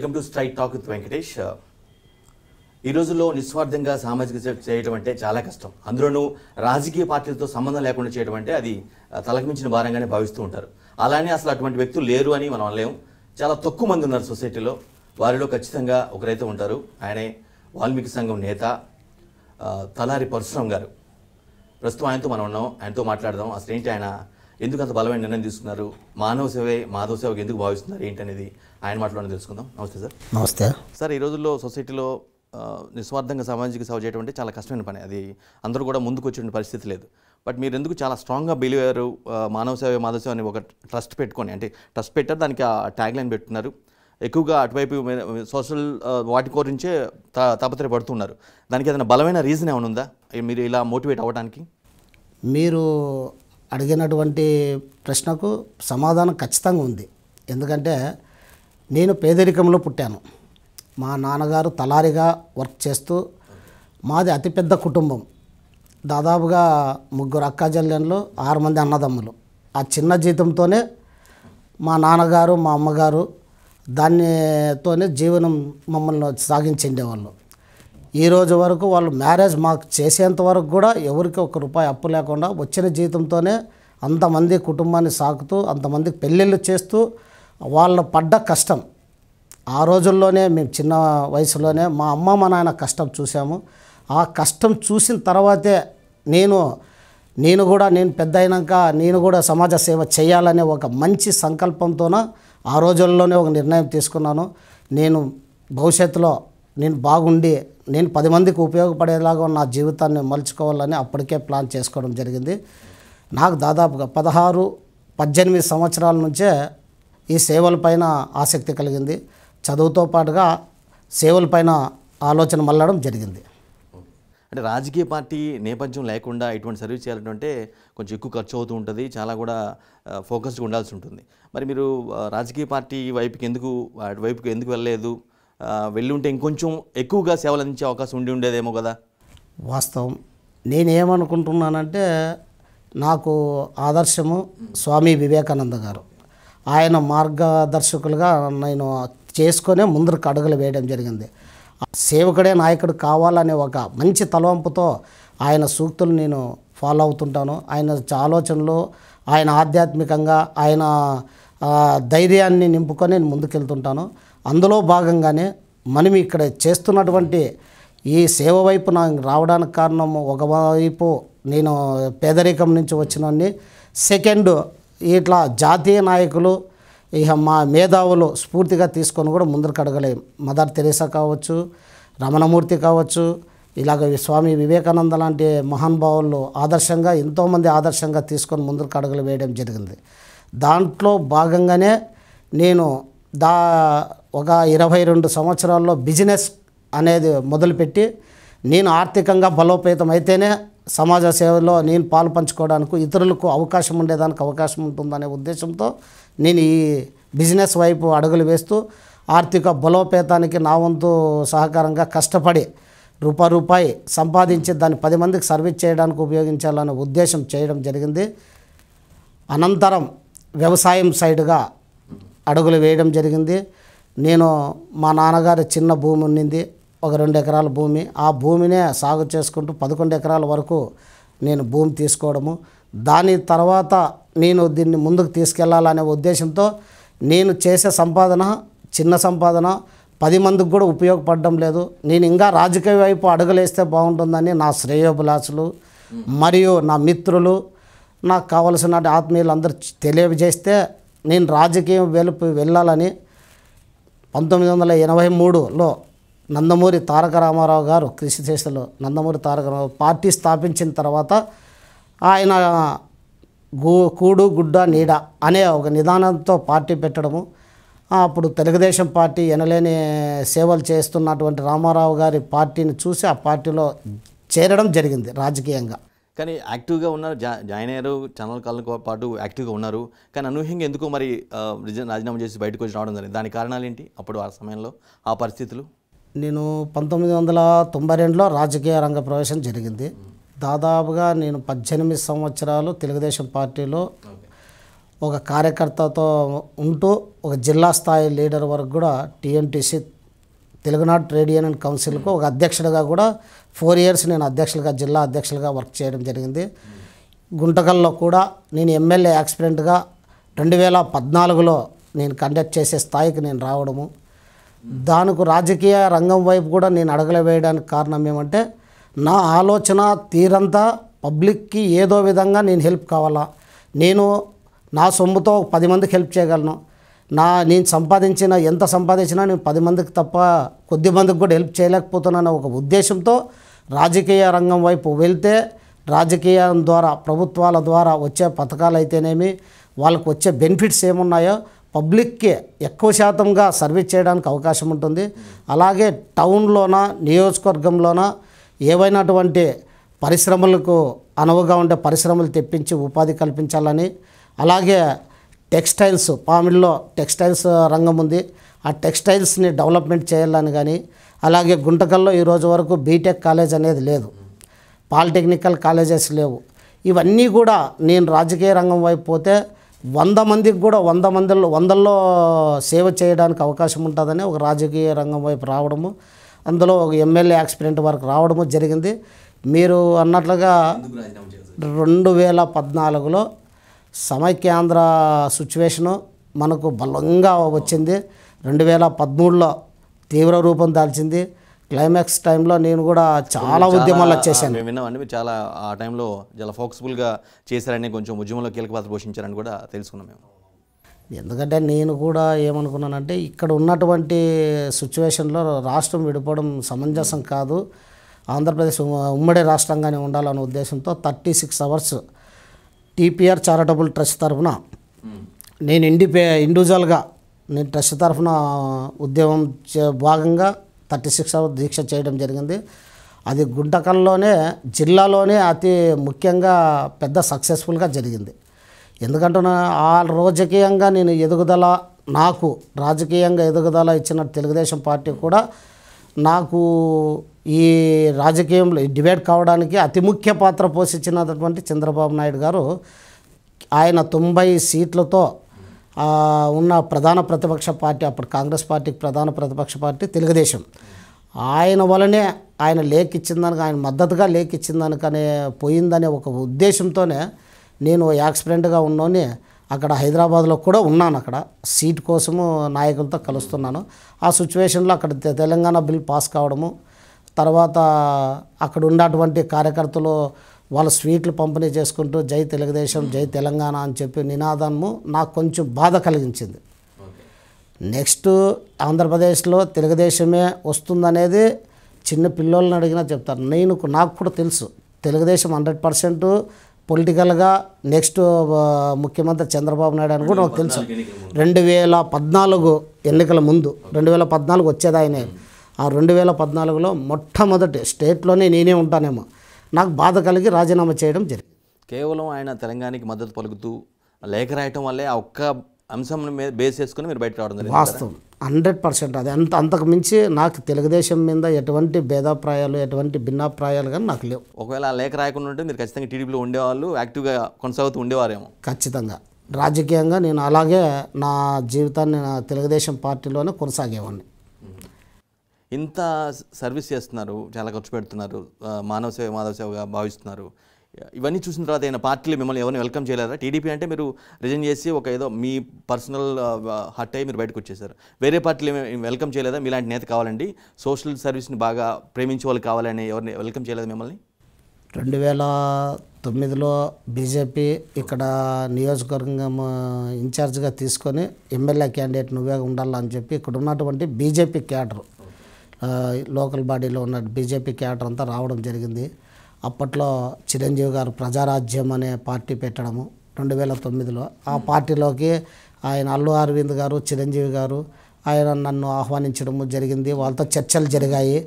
welcome to straight talk with Venkatesh ఈ రోజుల్లో నిస్వార్థంగా సామాజిక సేవ చేయడం అంటే చాలా కష్టం అందులోనూ రాజకీయ పార్టీలతో సంబంధం లేకుండా చేయడం అంటే అది తలకమించిన భారంగానే భావిస్తూ ఉంటారు అలానే అసలు అటువంటి వ్యక్తులు లేరు అని మనం అనలేము చాలా తక్కువ మంది ఉన్నారు సొసైటీలో వారిలో ఖచ్చితంగా ఒకరైతే ఉంటారు ఆయనే వాల్మీకి సంఘం నేత తలారి పరశురామ్ గారు ప్రస్తుతం ఆయనతో మనం ఉన్నాం ఆయనతో మాట్లాడదాం అసలు ఏంటి ఆయన ఎందుకు అంత బలమైన నిర్ణయం తీసుకున్నారు మానవ సేవే మాధవ సేవకు ఎందుకు భావిస్తున్నారు ఏంటనేది ఆయన మాటలోనే తెలుసుకుందాం నమస్తే సార్ నమస్తే సార్ ఈ రోజుల్లో సొసైటీలో నిస్వార్థంగా సామాజిక సేవ చేయడం అంటే చాలా కష్టమైన పని అది అందరూ కూడా ముందుకు వచ్చే పరిస్థితి లేదు బట్ మీరు ఎందుకు చాలా స్ట్రాంగ్గా బిలీవ్ అయ్యారు మానవ సేవ మాధవ సేవ అని ఒక ట్రస్ట్ పెట్టుకొని అంటే ట్రస్ట్ పెట్టారు దానికి ఆ ట్యాగ్ లైన్ పెట్టున్నారు ఎక్కువగా అటువైపు సోషల్ వాటి గురించే పడుతున్నారు దానికి ఏదైనా బలమైన రీజన్ ఏమైనా ఉందా మీరు ఇలా మోటివేట్ అవ్వడానికి మీరు అడిగినటువంటి ప్రశ్నకు సమాధానం ఖచ్చితంగా ఉంది ఎందుకంటే నేను పేదరికంలో పుట్టాను మా నాన్నగారు తలారిగా వర్క్ చేస్తూ మాది అతిపెద్ద కుటుంబం దాదాపుగా ముగ్గురు అక్కాజల్లంలో ఆరు మంది అన్నదమ్ములు ఆ చిన్న జీతంతోనే మా నాన్నగారు మా అమ్మగారు దానితోనే జీవనం మమ్మల్ని సాగించేవాళ్ళు ఈ రోజు వరకు వాళ్ళు మ్యారేజ్ మాకు చేసేంత వరకు కూడా ఎవరికి ఒక రూపాయి అప్పు లేకుండా వచ్చిన జీతంతోనే అంతమంది కుటుంబాన్ని సాకుతూ అంతమందికి పెళ్ళిళ్ళు చేస్తూ వాళ్ళు పడ్డ కష్టం ఆ రోజుల్లోనే మేము చిన్న వయసులోనే మా అమ్మ మా నాయన కష్టం చూసాము ఆ కష్టం చూసిన తర్వాతే నేను నేను కూడా నేను పెద్ద అయినాక నేను కూడా సమాజ సేవ చేయాలనే ఒక మంచి సంకల్పంతోన ఆ రోజుల్లోనే ఒక నిర్ణయం తీసుకున్నాను నేను భవిష్యత్తులో నేను బాగుండి నేను పది మందికి ఉపయోగపడేలాగా నా జీవితాన్ని మలుచుకోవాలని అప్పటికే ప్లాన్ చేసుకోవడం జరిగింది నాకు దాదాపుగా పదహారు పద్దెనిమిది సంవత్సరాల నుంచే ఈ సేవలపైన ఆసక్తి కలిగింది చదువుతో పాటుగా సేవలపైన ఆలోచన మళ్ళడం జరిగింది అంటే రాజకీయ పార్టీ నేపథ్యం లేకుండా ఇటువంటి సర్వీస్ చేయాలంటే కొంచెం ఎక్కువ ఖర్చు అవుతూ ఉంటుంది చాలా కూడా ఫోకస్డ్గా ఉండాల్సి ఉంటుంది మరి మీరు రాజకీయ పార్టీ వైపుకి ఎందుకు వైపుకి ఎందుకు వెళ్ళలేదు వెళ్ళి ఉంటే ఇంకొంచెం ఎక్కువగా సేవలు అందించే అవకాశం ఉండి ఉండేదేమో కదా వాస్తవం నేనేమనుకుంటున్నానంటే నాకు ఆదర్శము స్వామి వివేకానంద గారు ఆయన మార్గదర్శకులుగా నేను చేసుకునే ముందరకు అడుగులు వేయడం జరిగింది సేవకుడే నాయకుడు కావాలనే ఒక మంచి తలవంపుతో ఆయన సూక్తులు నేను ఫాలో అవుతుంటాను ఆయన ఆలోచనలు ఆయన ఆధ్యాత్మికంగా ఆయన ధైర్యాన్ని నింపుకొని నేను ముందుకెళ్తుంటాను అందులో భాగంగానే మనం ఇక్కడ చేస్తున్నటువంటి ఈ సేవ వైపు నాకు రావడానికి కారణము ఒకవైపు నేను పేదరికం నుంచి వచ్చినన్ని సెకండ్ ఇట్లా జాతీయ నాయకులు ఇక మా మేధావులు స్ఫూర్తిగా తీసుకొని కూడా ముందరకు అడగలేం మదర్ తెరేసా కావచ్చు రమణమూర్తి కావచ్చు ఇలాగ స్వామి వివేకానంద లాంటి మహానుభావులు ఆదర్శంగా ఎంతోమంది ఆదర్శంగా తీసుకొని ముందరకు కడగలు వేయడం జరిగింది దాంట్లో భాగంగానే నేను దా ఒక ఇరవై రెండు సంవత్సరాల్లో బిజినెస్ అనేది మొదలుపెట్టి నేను ఆర్థికంగా బలోపేతం అయితేనే సమాజ సేవలో నేను పాలు పంచుకోవడానికి ఇతరులకు అవకాశం ఉండేదానికి అవకాశం ఉంటుందనే ఉద్దేశంతో నేను ఈ బిజినెస్ వైపు అడుగులు వేస్తూ ఆర్థిక బలోపేతానికి నా వంతు సహకారంగా కష్టపడి రూపాయి రూపాయి సంపాదించి దాన్ని పది మందికి సర్వీస్ చేయడానికి ఉపయోగించాలనే ఉద్దేశం చేయడం జరిగింది అనంతరం వ్యవసాయం సైడ్గా అడుగులు వేయడం జరిగింది నేను మా నాన్నగారి చిన్న భూమి ఉండింది ఒక రెండు ఎకరాల భూమి ఆ భూమినే సాగు చేసుకుంటూ పదకొండు ఎకరాల వరకు నేను భూమి తీసుకోవడము దాని తర్వాత నేను దీన్ని ముందుకు తీసుకెళ్లాలనే ఉద్దేశంతో నేను చేసే సంపాదన చిన్న సంపాదన పది మందికి కూడా ఉపయోగపడడం లేదు నేను ఇంకా రాజకీయ వైపు అడుగులేస్తే బాగుంటుందని నా శ్రేయోభిలాసులు మరియు నా మిత్రులు నాకు కావలసిన ఆత్మీయులు అందరూ తెలియజేస్తే నేను రాజకీయం వెలుపు వెళ్ళాలని పంతొమ్మిది వందల ఎనభై మూడులో నందమూరి తారక రామారావు గారు కృషి చేశారు నందమూరి తారక రామారావు పార్టీ స్థాపించిన తర్వాత ఆయన గూ కూడు గుడ్డ నీడ అనే ఒక నిదానంతో పార్టీ పెట్టడము అప్పుడు తెలుగుదేశం పార్టీ ఎనలేని సేవలు చేస్తున్నటువంటి రామారావు గారి పార్టీని చూసి ఆ పార్టీలో చేరడం జరిగింది రాజకీయంగా కానీ యాక్టివ్గా ఉన్నారు జాయిన్ అయ్యారు చాలా కాలం పాటు యాక్టివ్గా ఉన్నారు కానీ అనూహ్యంగా ఎందుకు మరి రాజీనామా చేసి బయటకు వచ్చి రావడం జరిగింది దాని కారణాలు ఏంటి అప్పుడు ఆ సమయంలో ఆ పరిస్థితులు నేను పంతొమ్మిది వందల తొంభై రెండులో రాజకీయ రంగ ప్రవేశం జరిగింది దాదాపుగా నేను పద్దెనిమిది సంవత్సరాలు తెలుగుదేశం పార్టీలో ఒక కార్యకర్తతో ఉంటూ ఒక జిల్లా స్థాయి లీడర్ వరకు కూడా టీఎన్టీసీ తెలుగునాడు ట్రేడ్ యూనియన్ కౌన్సిల్కు ఒక అధ్యక్షుడిగా కూడా ఫోర్ ఇయర్స్ నేను అధ్యక్షులుగా జిల్లా అధ్యక్షులుగా వర్క్ చేయడం జరిగింది గుంటకల్లో కూడా నేను ఎమ్మెల్యే యాక్సిడెంట్గా రెండు వేల పద్నాలుగులో నేను కండక్ట్ చేసే స్థాయికి నేను రావడము దానికి రాజకీయ రంగం వైపు కూడా నేను అడగలే వేయడానికి కారణం ఏమంటే నా ఆలోచన తీరంతా పబ్లిక్కి ఏదో విధంగా నేను హెల్ప్ కావాలా నేను నా సొమ్ముతో పది మందికి హెల్ప్ చేయగలను నా నేను సంపాదించిన ఎంత సంపాదించినా నేను పది మందికి తప్ప కొద్ది మందికి కూడా హెల్ప్ చేయలేకపోతున్నాను ఒక ఉద్దేశంతో రాజకీయ రంగం వైపు వెళ్తే రాజకీయం ద్వారా ప్రభుత్వాల ద్వారా వచ్చే పథకాలు అయితేనేమి వాళ్ళకు వచ్చే బెనిఫిట్స్ ఏమున్నాయో పబ్లిక్కి ఎక్కువ శాతంగా సర్వీస్ చేయడానికి అవకాశం ఉంటుంది అలాగే టౌన్లోన నియోజకవర్గంలోన ఏవైనటువంటి పరిశ్రమలకు అనువుగా ఉండే పరిశ్రమలు తెప్పించి ఉపాధి కల్పించాలని అలాగే టెక్స్టైల్స్ పామిడిలో టెక్స్టైల్స్ రంగం ఉంది ఆ టెక్స్టైల్స్ని డెవలప్మెంట్ చేయాలని కానీ అలాగే గుంటకల్లో ఈరోజు వరకు బీటెక్ కాలేజ్ అనేది లేదు పాలిటెక్నికల్ కాలేజెస్ లేవు ఇవన్నీ కూడా నేను రాజకీయ రంగం వైపు పోతే వంద మందికి కూడా వంద మందిలో వందల్లో సేవ చేయడానికి అవకాశం ఉంటుందని ఒక రాజకీయ రంగం వైపు రావడము అందులో ఒక ఎమ్మెల్యే యాక్సిడెంట్ వరకు రావడము జరిగింది మీరు అన్నట్లుగా రెండు వేల పద్నాలుగులో సమైక్యాంధ్ర సిచ్యువేషను మనకు బలంగా వచ్చింది రెండు వేల పదమూడులో తీవ్ర రూపం దాల్చింది క్లైమాక్స్ టైంలో నేను కూడా చాలా ఉద్యమాలు వచ్చేసాను విన్నామండి మీరు చాలా ఆ టైంలో చాలా ఫోకస్ఫుల్గా చేశారని కొంచెం ఉద్యమంలో కీలక పాత్ర పోషించారని కూడా తెలుసుకున్నాం మేము ఎందుకంటే నేను కూడా ఏమనుకున్నానంటే ఇక్కడ ఉన్నటువంటి సిచ్యువేషన్లో రాష్ట్రం విడిపోవడం సమంజసం కాదు ఆంధ్రప్రదేశ్ ఉమ్మడి రాష్ట్రంగానే ఉండాలనే ఉద్దేశంతో thirty six hours TPR charitable trust తరఫున నేను ఇండిపే ఇండివిజువల్గా నేను ట్రస్ట్ తరఫున ఉద్యమం భాగంగా థర్టీ సిక్స్ అవర్ దీక్ష చేయడం జరిగింది అది గుంటకల్లోనే జిల్లాలోనే అతి ముఖ్యంగా పెద్ద సక్సెస్ఫుల్గా జరిగింది ఎందుకంటే ఆ రాజకీయంగా నేను ఎదుగుదల నాకు రాజకీయంగా ఎదుగుదల ఇచ్చిన తెలుగుదేశం పార్టీ కూడా నాకు ఈ రాజకీయంలో డిబేట్ కావడానికి అతి ముఖ్య పాత్ర పోషించినటువంటి చంద్రబాబు నాయుడు గారు ఆయన తొంభై సీట్లతో ఉన్న ప్రధాన ప్రతిపక్ష పార్టీ అప్పుడు కాంగ్రెస్ పార్టీకి ప్రధాన ప్రతిపక్ష పార్టీ తెలుగుదేశం ఆయన వలనే ఆయన లేఖ ఇచ్చిందానికి ఆయన మద్దతుగా లేఖ ఇచ్చిందానికనే పోయిందనే ఒక ఉద్దేశంతోనే నేను యాక్సిడెంట్గా ఉన్నోని అక్కడ హైదరాబాద్లో కూడా ఉన్నాను అక్కడ సీట్ కోసము నాయకులతో కలుస్తున్నాను ఆ సిచ్యువేషన్లో అక్కడ తెలంగాణ బిల్ పాస్ కావడము తర్వాత అక్కడ ఉన్నటువంటి కార్యకర్తలు వాళ్ళు స్వీట్లు పంపిణీ చేసుకుంటూ జై తెలుగుదేశం జై తెలంగాణ అని చెప్పి నినాదము నాకు కొంచెం బాధ కలిగించింది నెక్స్ట్ ఆంధ్రప్రదేశ్లో తెలుగుదేశమే వస్తుందనేది చిన్న పిల్లోళ్ళని అడిగినా చెప్తారు నేను నాకు కూడా తెలుసు తెలుగుదేశం హండ్రెడ్ పర్సెంట్ పొలిటికల్గా నెక్స్ట్ ముఖ్యమంత్రి చంద్రబాబు నాయుడు అని కూడా నాకు తెలుసు రెండు వేల పద్నాలుగు ఎన్నికల ముందు రెండు వేల పద్నాలుగు వచ్చేది ఆ రెండు వేల పద్నాలుగులో మొట్టమొదటి స్టేట్లోనే నేనే ఉంటానేమో నాకు బాధ కలిగి రాజీనామా చేయడం జరిగింది కేవలం ఆయన తెలంగాణకి మద్దతు పలుకుతూ లేఖ రాయటం వల్లే ఆ ఒక్క అంశం బేస్ చేసుకుని మీరు బయట రావడం వాస్తవం హండ్రెడ్ పర్సెంట్ అది అంత అంతకు మించి నాకు తెలుగుదేశం మీద ఎటువంటి భేదాప్రాయాలు ఎటువంటి భిన్నాప్రాయాలు కానీ నాకు లేవు ఒకవేళ ఆ లేఖ రాయకుండా ఉంటే మీరు ఖచ్చితంగా టీడీపీలో ఉండేవాళ్ళు యాక్టివ్గా కొనసాగుతూ ఉండేవారేమో ఖచ్చితంగా రాజకీయంగా నేను అలాగే నా జీవితాన్ని నా తెలుగుదేశం పార్టీలోనే కొనసాగేవాడిని ఇంత సర్వీస్ చేస్తున్నారు చాలా ఖర్చు పెడుతున్నారు మానవ సేవ మాధవ సేవగా భావిస్తున్నారు ఇవన్నీ చూసిన తర్వాత ఆయన పార్టీలు మిమ్మల్ని ఎవరిని వెల్కమ్ చేయలేరా టీడీపీ అంటే మీరు రిజైన్ చేసి ఒక ఏదో మీ పర్సనల్ హట్ అయ్యి మీరు బయటకు వచ్చేసారు వేరే పార్టీలు వెల్కమ్ చేయలేదా మీలాంటి నేత కావాలండి సోషల్ సర్వీస్ని బాగా ప్రేమించే వాళ్ళు కావాలని ఎవరిని వెల్కమ్ చేయలేదు మిమ్మల్ని రెండు వేల తొమ్మిదిలో బీజేపీ ఇక్కడ నియోజకవర్గం ఇన్ఛార్జ్గా తీసుకొని ఎమ్మెల్యే క్యాండిడేట్ నువ్వే ఉండాలని చెప్పి ఇక్కడ ఉన్నటువంటి బీజేపీ క్యాడరు లోకల్ బాడీలో ఉన్న బీజేపీ క్యాడర్ అంతా రావడం జరిగింది అప్పట్లో చిరంజీవి గారు ప్రజారాజ్యం అనే పార్టీ పెట్టడము రెండు వేల తొమ్మిదిలో ఆ పార్టీలోకి ఆయన అల్లు అరవింద్ గారు చిరంజీవి గారు ఆయన నన్ను ఆహ్వానించడము జరిగింది వాళ్ళతో చర్చలు జరిగాయి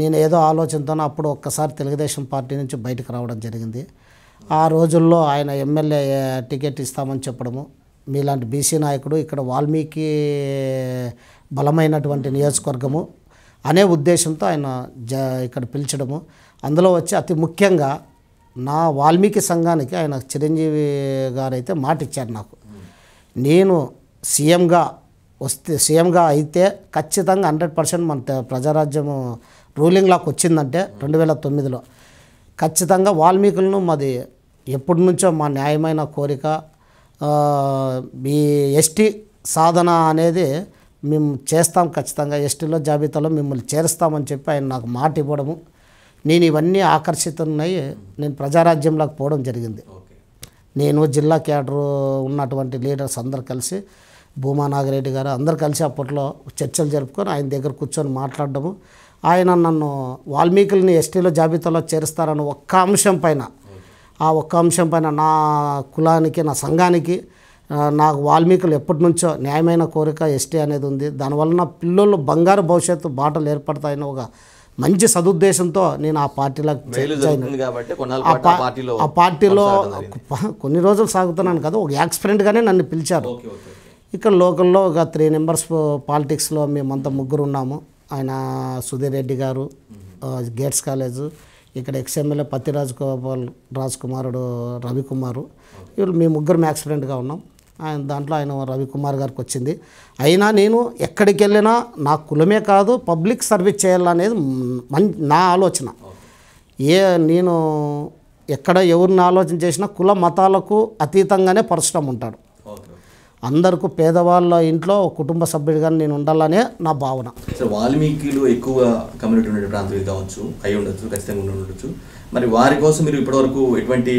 నేను ఏదో ఆలోచనతో అప్పుడు ఒక్కసారి తెలుగుదేశం పార్టీ నుంచి బయటకు రావడం జరిగింది ఆ రోజుల్లో ఆయన ఎమ్మెల్యే టికెట్ ఇస్తామని చెప్పడము మీలాంటి బీసీ నాయకుడు ఇక్కడ వాల్మీకి బలమైనటువంటి నియోజకవర్గము అనే ఉద్దేశంతో ఆయన జ ఇక్కడ పిలిచడము అందులో వచ్చి అతి ముఖ్యంగా నా వాల్మీకి సంఘానికి ఆయన చిరంజీవి గారైతే మాట ఇచ్చారు నాకు నేను సీఎంగా వస్తే సీఎంగా అయితే ఖచ్చితంగా హండ్రెడ్ పర్సెంట్ మన ప్రజారాజ్యము రూలింగ్లోకి వచ్చిందంటే రెండు వేల తొమ్మిదిలో ఖచ్చితంగా వాల్మీకులను మాది ఎప్పటి నుంచో మా న్యాయమైన కోరిక మీ ఎస్టీ సాధన అనేది మేము చేస్తాం ఖచ్చితంగా ఎస్టీలో జాబితాలో మిమ్మల్ని చేరుస్తామని చెప్పి ఆయన నాకు మాట ఇవ్వడము నేను ఇవన్నీ ఆకర్షితున్నాయి నేను ప్రజారాజ్యంలోకి పోవడం జరిగింది నేను జిల్లా క్యాడర్ ఉన్నటువంటి లీడర్స్ అందరు కలిసి భూమా నాగిరెడ్డి గారు అందరు కలిసి అప్పట్లో చర్చలు జరుపుకొని ఆయన దగ్గర కూర్చొని మాట్లాడడము ఆయన నన్ను వాల్మీకుల్ని ఎస్టీలో జాబితాలో చేరుస్తారని ఒక్క అంశం పైన ఆ ఒక్క అంశం పైన నా కులానికి నా సంఘానికి నాకు వాల్మీకులు ఎప్పటి నుంచో న్యాయమైన కోరిక ఎస్టీ అనేది ఉంది దానివలన పిల్లలు బంగారు భవిష్యత్తు బాటలు ఏర్పడతాయని ఒక మంచి సదుద్దేశంతో నేను ఆ పార్టీలో ఆ పార్టీలో కొన్ని రోజులు సాగుతున్నాను కదా ఒక యాక్సిడెంట్గానే నన్ను పిలిచారు ఇక్కడ లోకల్లో ఒక త్రీ మెంబర్స్ పాలిటిక్స్లో మేమంతా ముగ్గురు ఉన్నాము ఆయన సుధీర్ రెడ్డి గారు గేట్స్ కాలేజు ఇక్కడ ఎక్స్ఎమ్మెల్యే పత్తి గోపాల్ రాజ్ కుమారుడు రవికుమారు వీళ్ళు మేము ముగ్గురం యాక్సిడెంట్గా ఉన్నాం ఆయన దాంట్లో ఆయన రవికుమార్ గారికి వచ్చింది అయినా నేను ఎక్కడికి వెళ్ళినా నా కులమే కాదు పబ్లిక్ సర్వీస్ చేయాలనేది మం నా ఆలోచన ఏ నేను ఎక్కడ ఎవరిని ఆలోచన చేసినా కుల మతాలకు అతీతంగానే పరచడం ఉంటాడు అందరికీ పేదవాళ్ళ ఇంట్లో కుటుంబ సభ్యుడిగా నేను ఉండాలనే నా భావన వాల్మీకి ఎక్కువ కమ్యూనిటీ ఉండే ప్రాంతం కావచ్చు అయి ఉండొచ్చు ఖచ్చితంగా ఉండొచ్చు మరి వారి కోసం మీరు ఇప్పటివరకు ఎటువంటి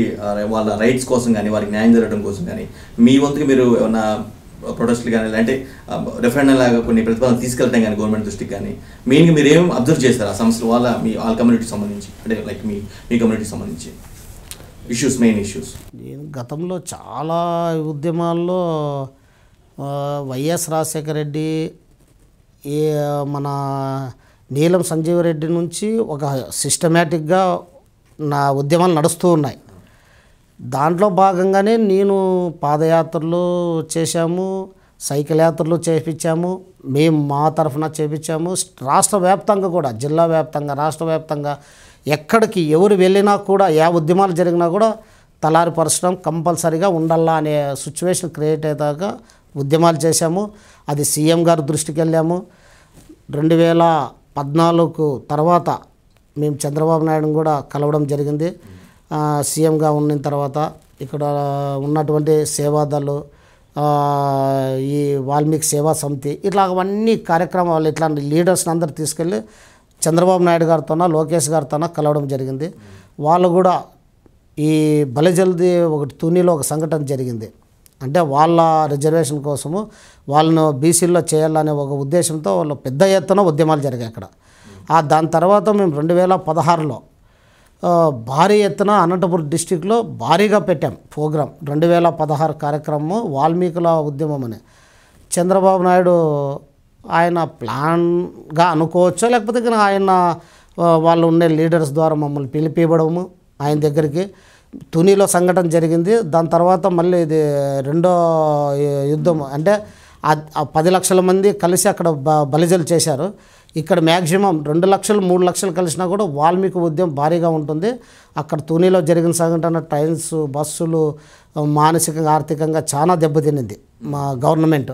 వాళ్ళ రైట్స్ కోసం కానీ వారికి న్యాయం జరగడం కోసం కానీ మీ వంతుకి మీరు ఏమన్నా ప్రొటెస్ట్లు కానీ లేదంటే రెఫరెండం లాగా కొన్ని ప్రతిపాదన తీసుకెళ్తాం కానీ గవర్నమెంట్ దృష్టికి కానీ మెయిన్గా మీరు ఏం అబ్జర్వ్ చేస్తారు ఆ సంస్థల వల్ల మీ వాళ్ళ కమ్యూనిటీకి సంబంధించి అంటే లైక్ మీ మీ కమ్యూనిటీకి సంబంధించి ఇష్యూస్ మెయిన్ ఇష్యూస్ నేను గతంలో చాలా ఉద్యమాల్లో వైఎస్ రాజశేఖర రెడ్డి ఏ మన నీలం సంజీవరెడ్డి రెడ్డి నుంచి ఒక సిస్టమేటిక్గా నా ఉద్యమాలు నడుస్తూ ఉన్నాయి దాంట్లో భాగంగానే నేను పాదయాత్రలు చేశాము సైకిల్ యాత్రలు చేపించాము మేము మా తరఫున చేపించాము రాష్ట్ర వ్యాప్తంగా కూడా జిల్లా వ్యాప్తంగా రాష్ట్ర వ్యాప్తంగా ఎక్కడికి ఎవరు వెళ్ళినా కూడా ఏ ఉద్యమాలు జరిగినా కూడా తలారి పరిశ్రమ కంపల్సరీగా ఉండాలా అనే సిచ్యువేషన్ క్రియేట్ అయ్యేదాకా ఉద్యమాలు చేశాము అది సీఎం గారి దృష్టికి వెళ్ళాము రెండు వేల పద్నాలుగు తర్వాత మేము చంద్రబాబు నాయుడుని కూడా కలవడం జరిగింది సీఎంగా ఉన్న తర్వాత ఇక్కడ ఉన్నటువంటి సేవాదాలు ఈ వాల్మీకి సేవా సమితి ఇట్లా అవన్నీ కార్యక్రమాలు ఇట్లాంటి లీడర్స్ని అందరూ తీసుకెళ్ళి చంద్రబాబు నాయుడు గారితోన లోకేష్ గారితోన కలవడం జరిగింది వాళ్ళు కూడా ఈ బలజల్ది ఒకటి తునిలో ఒక సంఘటన జరిగింది అంటే వాళ్ళ రిజర్వేషన్ కోసము వాళ్ళను బీసీల్లో చేయాలనే ఒక ఉద్దేశంతో వాళ్ళు పెద్ద ఎత్తున ఉద్యమాలు జరిగాయి అక్కడ దాని తర్వాత మేము రెండు వేల పదహారులో భారీ ఎత్తున అనంతపురం డిస్టిక్లో భారీగా పెట్టాం ప్రోగ్రాం రెండు వేల పదహారు కార్యక్రమము వాల్మీకుల ఉద్యమం అని చంద్రబాబు నాయుడు ఆయన ప్లాన్గా అనుకోవచ్చో లేకపోతే ఆయన వాళ్ళు ఉండే లీడర్స్ ద్వారా మమ్మల్ని పిలిపివ్వడము ఆయన దగ్గరికి తునిలో సంఘటన జరిగింది దాని తర్వాత మళ్ళీ ఇది రెండో యుద్ధం అంటే పది లక్షల మంది కలిసి అక్కడ బలిజలు చేశారు ఇక్కడ మ్యాక్సిమం రెండు లక్షలు మూడు లక్షలు కలిసినా కూడా వాల్మీకి ఉద్యమం భారీగా ఉంటుంది అక్కడ తూనీలో జరిగిన సంఘటన ట్రైన్స్ బస్సులు మానసికంగా ఆర్థికంగా చాలా దెబ్బతినింది మా గవర్నమెంట్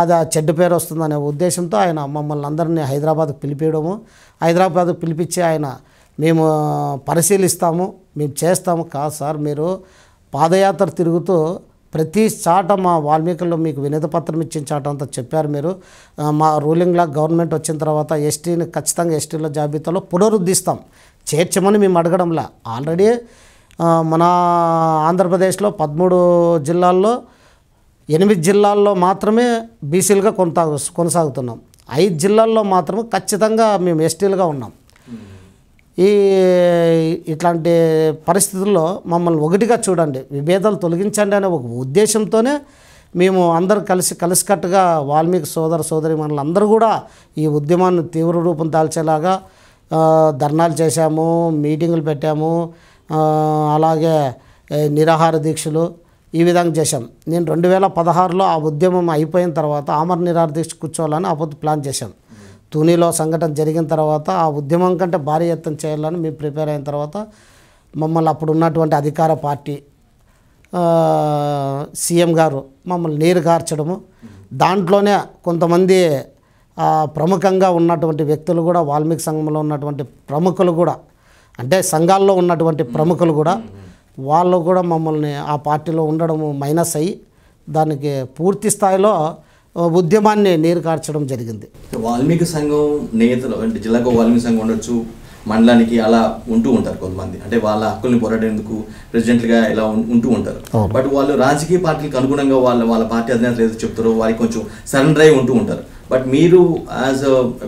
అది ఆ చెడ్డ పేరు వస్తుందనే ఉద్దేశంతో ఆయన మమ్మల్ని అందరినీ హైదరాబాద్కు పిలిపించడము హైదరాబాద్కు పిలిపించి ఆయన మేము పరిశీలిస్తాము మేము చేస్తాము కాదు సార్ మీరు పాదయాత్ర తిరుగుతూ ప్రతి చాట మా వాల్మీకుల్లో మీకు వినతిపత్రం ఇచ్చిన చాట అంతా చెప్పారు మీరు మా రూలింగ్లా గవర్నమెంట్ వచ్చిన తర్వాత ఎస్టీని ఖచ్చితంగా ఎస్టీల జాబితాలో పునరుద్ధిస్తాం చేర్చమని మేము అడగడంలా ఆల్రెడీ మన ఆంధ్రప్రదేశ్లో పదమూడు జిల్లాల్లో ఎనిమిది జిల్లాల్లో మాత్రమే బీసీలుగా కొనసాగు కొనసాగుతున్నాం ఐదు జిల్లాల్లో మాత్రమే ఖచ్చితంగా మేము ఎస్టీలుగా ఉన్నాం ఈ ఇట్లాంటి పరిస్థితుల్లో మమ్మల్ని ఒకటిగా చూడండి విభేదాలు తొలగించండి అనే ఒక ఉద్దేశంతోనే మేము అందరు కలిసి కలిసికట్టుగా వాల్మీకి సోదర సోదరి మనలందరూ కూడా ఈ ఉద్యమాన్ని తీవ్ర రూపం దాల్చేలాగా ధర్నాలు చేశాము మీటింగులు పెట్టాము అలాగే నిరాహార దీక్షలు ఈ విధంగా చేశాం నేను రెండు వేల పదహారులో ఆ ఉద్యమం అయిపోయిన తర్వాత ఆమర నిరాహార దీక్ష కూర్చోవాలని అప్పుడు ప్లాన్ చేశాను తునిలో సంఘటన జరిగిన తర్వాత ఆ ఉద్యమం కంటే భారీ ఎత్తున చేయాలని మేము ప్రిపేర్ అయిన తర్వాత మమ్మల్ని అప్పుడు ఉన్నటువంటి అధికార పార్టీ సీఎం గారు మమ్మల్ని నీరు కార్చడము దాంట్లోనే కొంతమంది ప్రముఖంగా ఉన్నటువంటి వ్యక్తులు కూడా వాల్మీకి సంఘంలో ఉన్నటువంటి ప్రముఖులు కూడా అంటే సంఘాల్లో ఉన్నటువంటి ప్రముఖులు కూడా వాళ్ళు కూడా మమ్మల్ని ఆ పార్టీలో ఉండడము మైనస్ అయ్యి దానికి పూర్తి స్థాయిలో ఉద్యమాన్ని నీరు కార్చడం జరిగింది వాల్మీకి సంఘం నేతలు అంటే జిల్లాకు వాల్మీకి సంఘం ఉండొచ్చు మండలానికి అలా ఉంటూ ఉంటారు కొంతమంది అంటే వాళ్ళ హక్కుల్ని పోరాడేందుకు ప్రెసిడెంట్గా ఇలా ఉంటూ ఉంటారు బట్ వాళ్ళు రాజకీయ పార్టీలకు అనుగుణంగా వాళ్ళ వాళ్ళ పార్టీ అధినేతలు ఏదో చెప్తారో వారికి కొంచెం సరెండర్ అయి ఉంటూ ఉంటారు బట్ మీరు యాజ్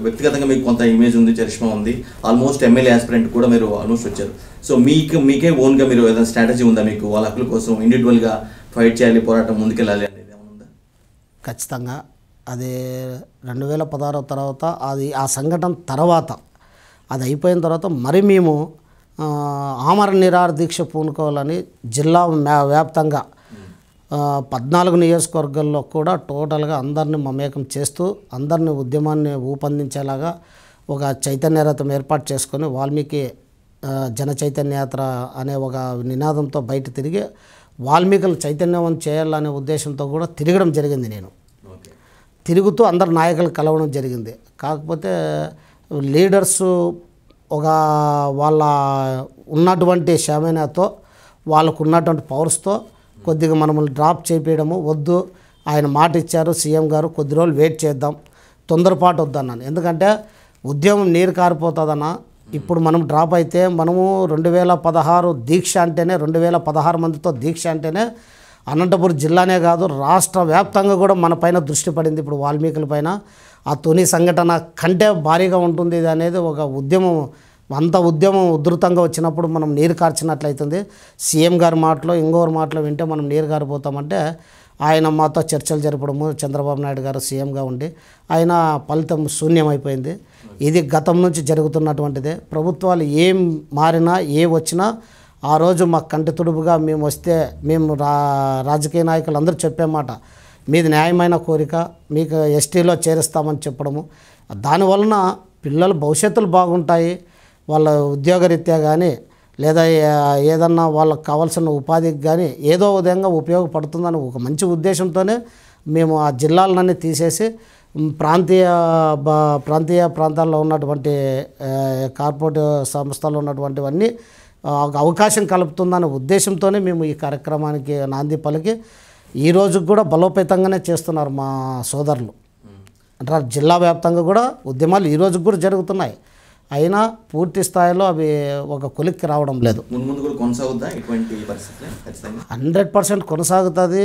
వ్యక్తిగతంగా మీకు కొంత ఇమేజ్ ఉంది చరిష్మా ఉంది ఆల్మోస్ట్ ఎమ్మెల్యే ఆస్పిరెంట్ కూడా మీరు ఆల్మోస్ట్ వచ్చారు సో మీకు మీకే ఓన్గా మీరు ఏదైనా స్ట్రాటజీ ఉందా మీకు వాళ్ళ హక్కుల కోసం ఇండివిజువల్గా ఫైట్ చేయాలి పోరాటం ముందుకెళ్ళాలి అని ఖచ్చితంగా అది రెండు వేల పదహారు తర్వాత అది ఆ సంఘటన తర్వాత అది అయిపోయిన తర్వాత మరి మేము ఆమర నిరార దీక్ష పూనుకోవాలని జిల్లా వ్యాప్తంగా పద్నాలుగు నియోజకవర్గాల్లో కూడా టోటల్గా అందరిని మమేకం చేస్తూ అందరిని ఉద్యమాన్ని ఊపందించేలాగా ఒక చైతన్యరథం ఏర్పాటు చేసుకొని వాల్మీకి జన చైతన్యయాత్ర అనే ఒక నినాదంతో బయట తిరిగి వాల్మీకులు చైతన్యవంతం చేయాలనే ఉద్దేశంతో కూడా తిరగడం జరిగింది నేను తిరుగుతూ అందరు నాయకులు కలవడం జరిగింది కాకపోతే లీడర్స్ ఒక వాళ్ళ ఉన్నటువంటి శమేనతో వాళ్ళకు ఉన్నటువంటి పవర్స్తో కొద్దిగా మనల్ని డ్రాప్ చేయడము వద్దు ఆయన మాట ఇచ్చారు సీఎం గారు కొద్ది రోజులు వెయిట్ చేద్దాం తొందరపాటు వద్దన్నాను ఎందుకంటే ఉద్యమం నీరు కారిపోతుందన్నా ఇప్పుడు మనం డ్రాప్ అయితే మనము రెండు వేల పదహారు దీక్ష అంటేనే రెండు వేల పదహారు మందితో దీక్ష అంటేనే అనంతపురం జిల్లానే కాదు రాష్ట్ర వ్యాప్తంగా కూడా మన పైన దృష్టి పడింది ఇప్పుడు వాల్మీకుల పైన ఆ తొని సంఘటన కంటే భారీగా ఉంటుంది ఇది అనేది ఒక ఉద్యమం అంత ఉద్యమం ఉధృతంగా వచ్చినప్పుడు మనం నీరు కార్చినట్లయితుంది సీఎం గారి మాటలో ఇంకోరు మాటలో వింటే మనం నీరు కారిపోతామంటే ఆయన మాతో చర్చలు జరపడము చంద్రబాబు నాయుడు గారు సీఎంగా ఉండి ఆయన ఫలితం శూన్యమైపోయింది ఇది గతం నుంచి జరుగుతున్నటువంటిదే ప్రభుత్వాలు ఏం మారినా ఏ వచ్చినా ఆ రోజు మా కంటి తుడుపుగా మేము వస్తే మేము రా రాజకీయ నాయకులు అందరూ చెప్పేమాట మీది న్యాయమైన కోరిక మీకు ఎస్టీలో చేరుస్తామని చెప్పడము దానివలన పిల్లల భవిష్యత్తులు బాగుంటాయి వాళ్ళ ఉద్యోగరీత్యా కానీ లేదా ఏదన్నా వాళ్ళకి కావాల్సిన ఉపాధికి కానీ ఏదో విధంగా ఉపయోగపడుతుందని ఒక మంచి ఉద్దేశంతోనే మేము ఆ జిల్లాలన్నీ తీసేసి ప్రాంతీయ ప్రాంతీయ ప్రాంతాల్లో ఉన్నటువంటి కార్పొరేట్ సంస్థలు ఉన్నటువంటివన్నీ అవకాశం కలుపుతుందనే ఉద్దేశంతోనే మేము ఈ కార్యక్రమానికి నాంది పలికి ఈ కూడా బలోపేతంగానే చేస్తున్నారు మా సోదరులు అంటే జిల్లా వ్యాప్తంగా కూడా ఉద్యమాలు ఈరోజు కూడా జరుగుతున్నాయి అయినా పూర్తి స్థాయిలో అవి ఒక కొలిక్కి రావడం లేదు హండ్రెడ్ పర్సెంట్ కొనసాగుతుంది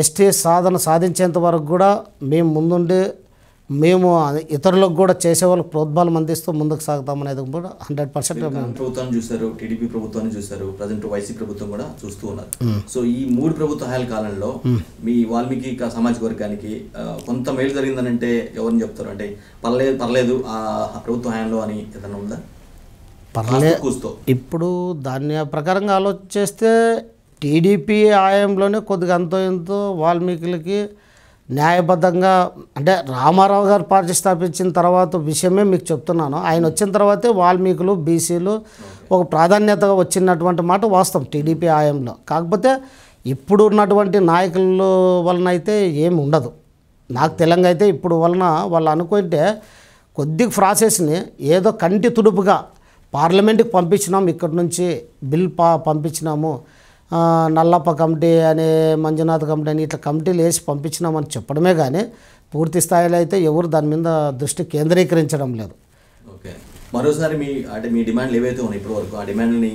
ఎస్టీ సాధన సాధించేంత వరకు కూడా మేము ముందుండి మేము ఇతరులకు కూడా చేసేవాళ్ళకి ప్రోద్బలం అందిస్తూ ముందుకు సాగుతాం అనేది కూడా హండ్రెడ్ పర్సెంట్ ప్రభుత్వాన్ని చూశారు టీడీపీ ప్రభుత్వాన్ని చూశారు ప్రజెంట్ వైసీ ప్రభుత్వం కూడా చూస్తూ ఉన్నారు సో ఈ మూడు ప్రభుత్వ హాయల కాలంలో మీ వాల్మీకి సామాజిక వర్గానికి కొంత మేలు అంటే ఎవరిని చెప్తారు అంటే పర్లేదు పర్లేదు ఆ ప్రభుత్వ హయాంలో అని ఏదైనా ఉందా పర్లే ఇప్పుడు దాని ప్రకారంగా ఆలోచిస్తే టీడీపీ ఆయంలోనే కొద్దిగా అంతో ఎంతో వాల్మీకులకి న్యాయబద్ధంగా అంటే రామారావు గారు పార్టీ స్థాపించిన తర్వాత విషయమే మీకు చెప్తున్నాను ఆయన వచ్చిన తర్వాతే వాల్మీకులు బీసీలు ఒక ప్రాధాన్యతగా వచ్చినటువంటి మాట వాస్తవం టీడీపీ ఆయంలో కాకపోతే ఇప్పుడు ఉన్నటువంటి నాయకుల వలన అయితే ఏమి ఉండదు నాకు తెలంగాణ అయితే ఇప్పుడు వలన వాళ్ళు అనుకుంటే కొద్ది ప్రాసెస్ని ఏదో కంటి తుడుపుగా పార్లమెంట్కి పంపించినాం ఇక్కడి నుంచి బిల్ పంపించినాము నల్లప్ప కమిటీ అనే మంజునాథ్ కమిటీ అని ఇట్లా కమిటీలు వేసి పంపించినామని చెప్పడమే కానీ పూర్తి స్థాయిలో అయితే ఎవరు దాని మీద దృష్టి కేంద్రీకరించడం లేదు ఓకే మరోసారి మీ అంటే మీ డిమాండ్లు ఏవైతే ఉన్నాయి ఇప్పటి వరకు ఆ డిమాండ్ని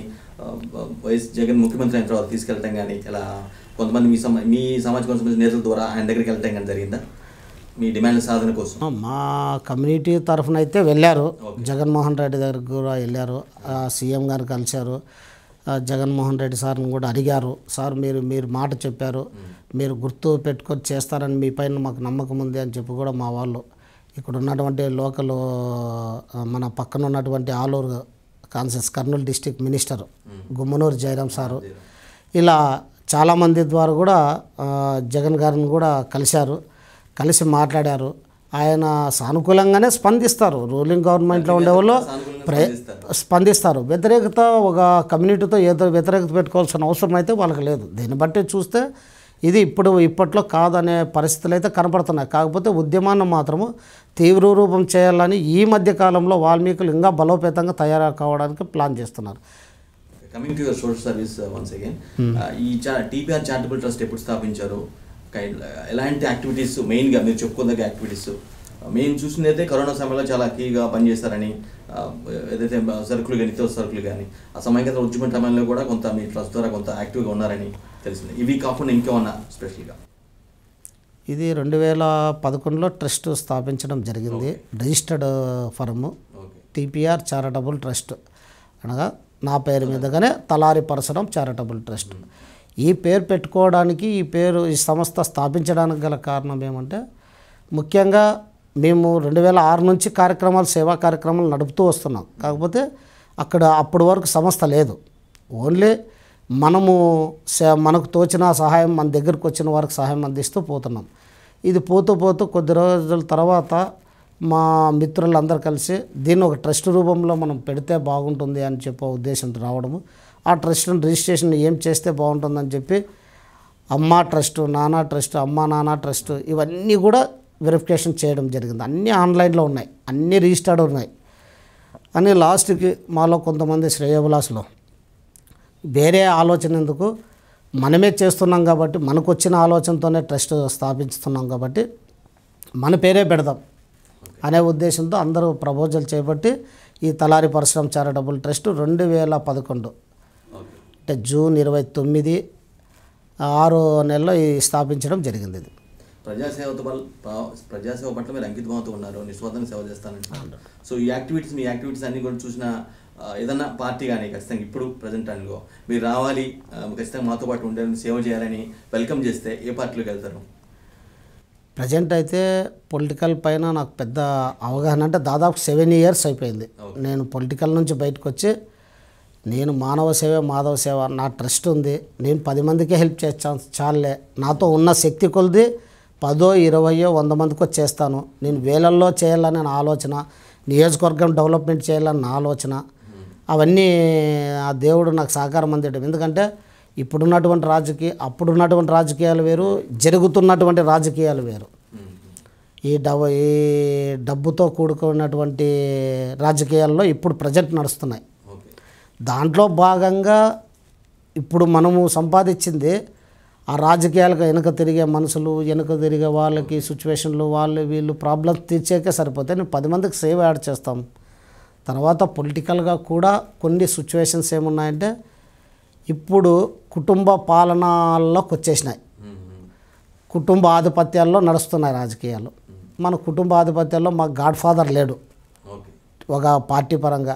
వైఎస్ జగన్ ముఖ్యమంత్రి అయిన తర్వాత తీసుకెళ్ళటం కానీ ఇలా కొంతమంది మీ సమా మీ సామాజిక సంబంధించిన నేతల ద్వారా ఆయన దగ్గరికి వెళ్ళటం కానీ జరిగిందా మీ డిమాండ్ సాధన కోసం మా కమ్యూనిటీ తరఫున అయితే వెళ్ళారు జగన్మోహన్ రెడ్డి దగ్గర కూడా వెళ్ళారు సీఎం గారు కలిశారు జగన్మోహన్ రెడ్డి సార్ని కూడా అడిగారు సార్ మీరు మీరు మాట చెప్పారు మీరు గుర్తు పెట్టుకొని చేస్తారని మీ పైన మాకు నమ్మకం ఉంది అని చెప్పి కూడా మా వాళ్ళు ఇక్కడ ఉన్నటువంటి లోకల్ మన పక్కన ఉన్నటువంటి ఆలూరు కాన్సెస్ Kurnool district minister Gummanuru Jayaram sir ఇలా చాలామంది ద్వారా కూడా జగన్ గారిని కూడా కలిశారు కలిసి మాట్లాడారు ఆయన సానుకూలంగానే స్పందిస్తారు రూలింగ్ గవర్నమెంట్లో ఉండేవాళ్ళు ప్రే స్పందిస్తారు వ్యతిరేకత ఒక కమ్యూనిటీతో ఏదో వ్యతిరేకత పెట్టుకోవాల్సిన అవసరం అయితే వాళ్ళకి లేదు దీన్ని బట్టి చూస్తే ఇది ఇప్పుడు ఇప్పట్లో కాదనే పరిస్థితులు అయితే కనపడుతున్నాయి కాకపోతే ఉద్యమాన్ని మాత్రము తీవ్ర రూపం చేయాలని ఈ మధ్య కాలంలో వాల్మీకులు ఇంకా బలోపేతంగా తయారు కావడానికి ప్లాన్ చేస్తున్నారు coming to your social service once again ఈ టీపీఆర్ చారిటబుల్ ట్రస్ట్ ఎప్పుడు స్థాపించారు కైండ్ ఎలాంటి యాక్టివిటీస్ మెయిన్గా మీరు చెప్పుకోదగ్గ యాక్టివిటీస్ మేము చూసినైతే కరోనా సమయంలో చాలా కీగా పనిచేస్తారని ఏదైతే సరుకులు కానీ నిత్యవసర సరుకులు కానీ ఆ సమయం ఉద్యమ సమయంలో కూడా కొంత మీ ట్రస్ట్ ద్వారా కొంత యాక్టివ్గా ఉన్నారని తెలిసింది ఇవి కాకుండా ఇంకేమన్నా స్పెషల్గా ఇది రెండు వేల పదకొండులో ట్రస్ట్ స్థాపించడం జరిగింది registered firm TPR charitable trust అనగా నా పేరు మీదగానే తలారి పరసరం చారిటబుల్ ట్రస్ట్ ఈ పేరు పెట్టుకోవడానికి ఈ పేరు ఈ సంస్థ స్థాపించడానికి గల కారణం ఏమంటే ముఖ్యంగా మేము రెండు వేల ఆరు నుంచి కార్యక్రమాలు సేవా కార్యక్రమాలు నడుపుతూ వస్తున్నాం కాకపోతే అక్కడ అప్పటి వరకు సంస్థ లేదు ఓన్లీ మనము మనకు తోచిన సహాయం మన దగ్గరకు వచ్చిన వారికి సహాయం అందిస్తూ పోతున్నాం ఇది పోతూ పోతూ కొద్ది రోజుల తర్వాత మా మిత్రులందరూ కలిసి దీన్ని ఒక ట్రస్ట్ రూపంలో మనం పెడితే బాగుంటుంది అని చెప్పే ఉద్దేశంతో రావడము ఆ ట్రస్ట్ రిజిస్ట్రేషన్ ఏం చేస్తే బాగుంటుందని చెప్పి అమ్మ ట్రస్ట్ నానా ట్రస్ట్ అమ్మ నానా ట్రస్ట్ ఇవన్నీ కూడా వెరిఫికేషన్ చేయడం జరిగింది అన్నీ ఆన్లైన్లో ఉన్నాయి అన్నీ రిజిస్టర్డ్ ఉన్నాయి అని లాస్ట్కి మాలో కొంతమంది శ్రేయోభిలాసులు వేరే ఆలోచన ఎందుకు మనమే చేస్తున్నాం కాబట్టి మనకు వచ్చిన ఆలోచనతోనే ట్రస్ట్ స్థాపించుతున్నాం కాబట్టి మన పేరే పెడదాం అనే ఉద్దేశంతో అందరూ ప్రపోజల్ చేపట్టి ఈ తలారి పరిశ్రమ చారిటబుల్ ట్రస్ట్ రెండు వేల పదకొండు అంటే జూన్ ఇరవై తొమ్మిది ఆరో నెలలో స్థాపించడం జరిగింది ఇది ప్రజాసేవతో ప్రజాసేవ పట్ల మీరు అంకితమవుతూ ఉన్నారు నిస్వార్థంగా సేవ చేస్తానంటున్నారు సో ఈ యాక్టివిటీస్ మీ యాక్టివిటీస్ అన్ని కూడా చూసిన ఏదన్నా పార్టీ కానీ ఖచ్చితంగా ఇప్పుడు ప్రజెంట్ అనుకో మీరు రావాలి ఖచ్చితంగా మాతో పాటు ఉండాలని సేవ చేయాలని వెల్కమ్ చేస్తే ఏ పార్టీలోకి వెళ్తారు ప్రజెంట్ అయితే పొలిటికల్ పైన నాకు పెద్ద అవగాహన అంటే దాదాపు సెవెన్ ఇయర్స్ అయిపోయింది నేను పొలిటికల్ నుంచి బయటకు వచ్చి నేను మానవ సేవ మాధవ సేవ నా ట్రస్ట్ ఉంది నేను పది మందికే హెల్ప్ చేస్తాను చాలే నాతో ఉన్న శక్తి కొలిది పదో ఇరవయో వంద మందికో చేస్తాను నేను వేలల్లో చేయాలని నా ఆలోచన నియోజకవర్గం డెవలప్మెంట్ చేయాలని నా ఆలోచన అవన్నీ ఆ దేవుడు నాకు సహకారం అందడం ఎందుకంటే ఇప్పుడున్నటువంటి రాజకీయ అప్పుడున్నటువంటి రాజకీయాలు వేరు జరుగుతున్నటువంటి రాజకీయాలు వేరు ఈ డబ ఈ డబ్బుతో కూడుకున్నటువంటి రాజకీయాల్లో ఇప్పుడు ప్రజెంట్ నడుస్తున్నాయి దాంట్లో భాగంగా ఇప్పుడు మనము సంపాదించింది ఆ రాజకీయాలకు వెనుక తిరిగే మనుషులు వెనుక తిరిగే వాళ్ళకి సిచ్యువేషన్లు వాళ్ళు వీళ్ళు ప్రాబ్లమ్స్ తీర్చేకే సరిపోతే నేను పది మందికి సేవ్ యాడ్ చేస్తాం తర్వాత పొలిటికల్గా కూడా కొన్ని సిచ్యువేషన్స్ ఏమున్నాయంటే ఇప్పుడు కుటుంబ పాలనలోకి వచ్చేసినాయి కుటుంబ ఆధిపత్యాల్లో నడుస్తున్నాయి రాజకీయాలు మన కుటుంబ ఆధిపత్యాల్లో మా గాడ్ ఫాదర్ లేడు ఒక పార్టీ పరంగా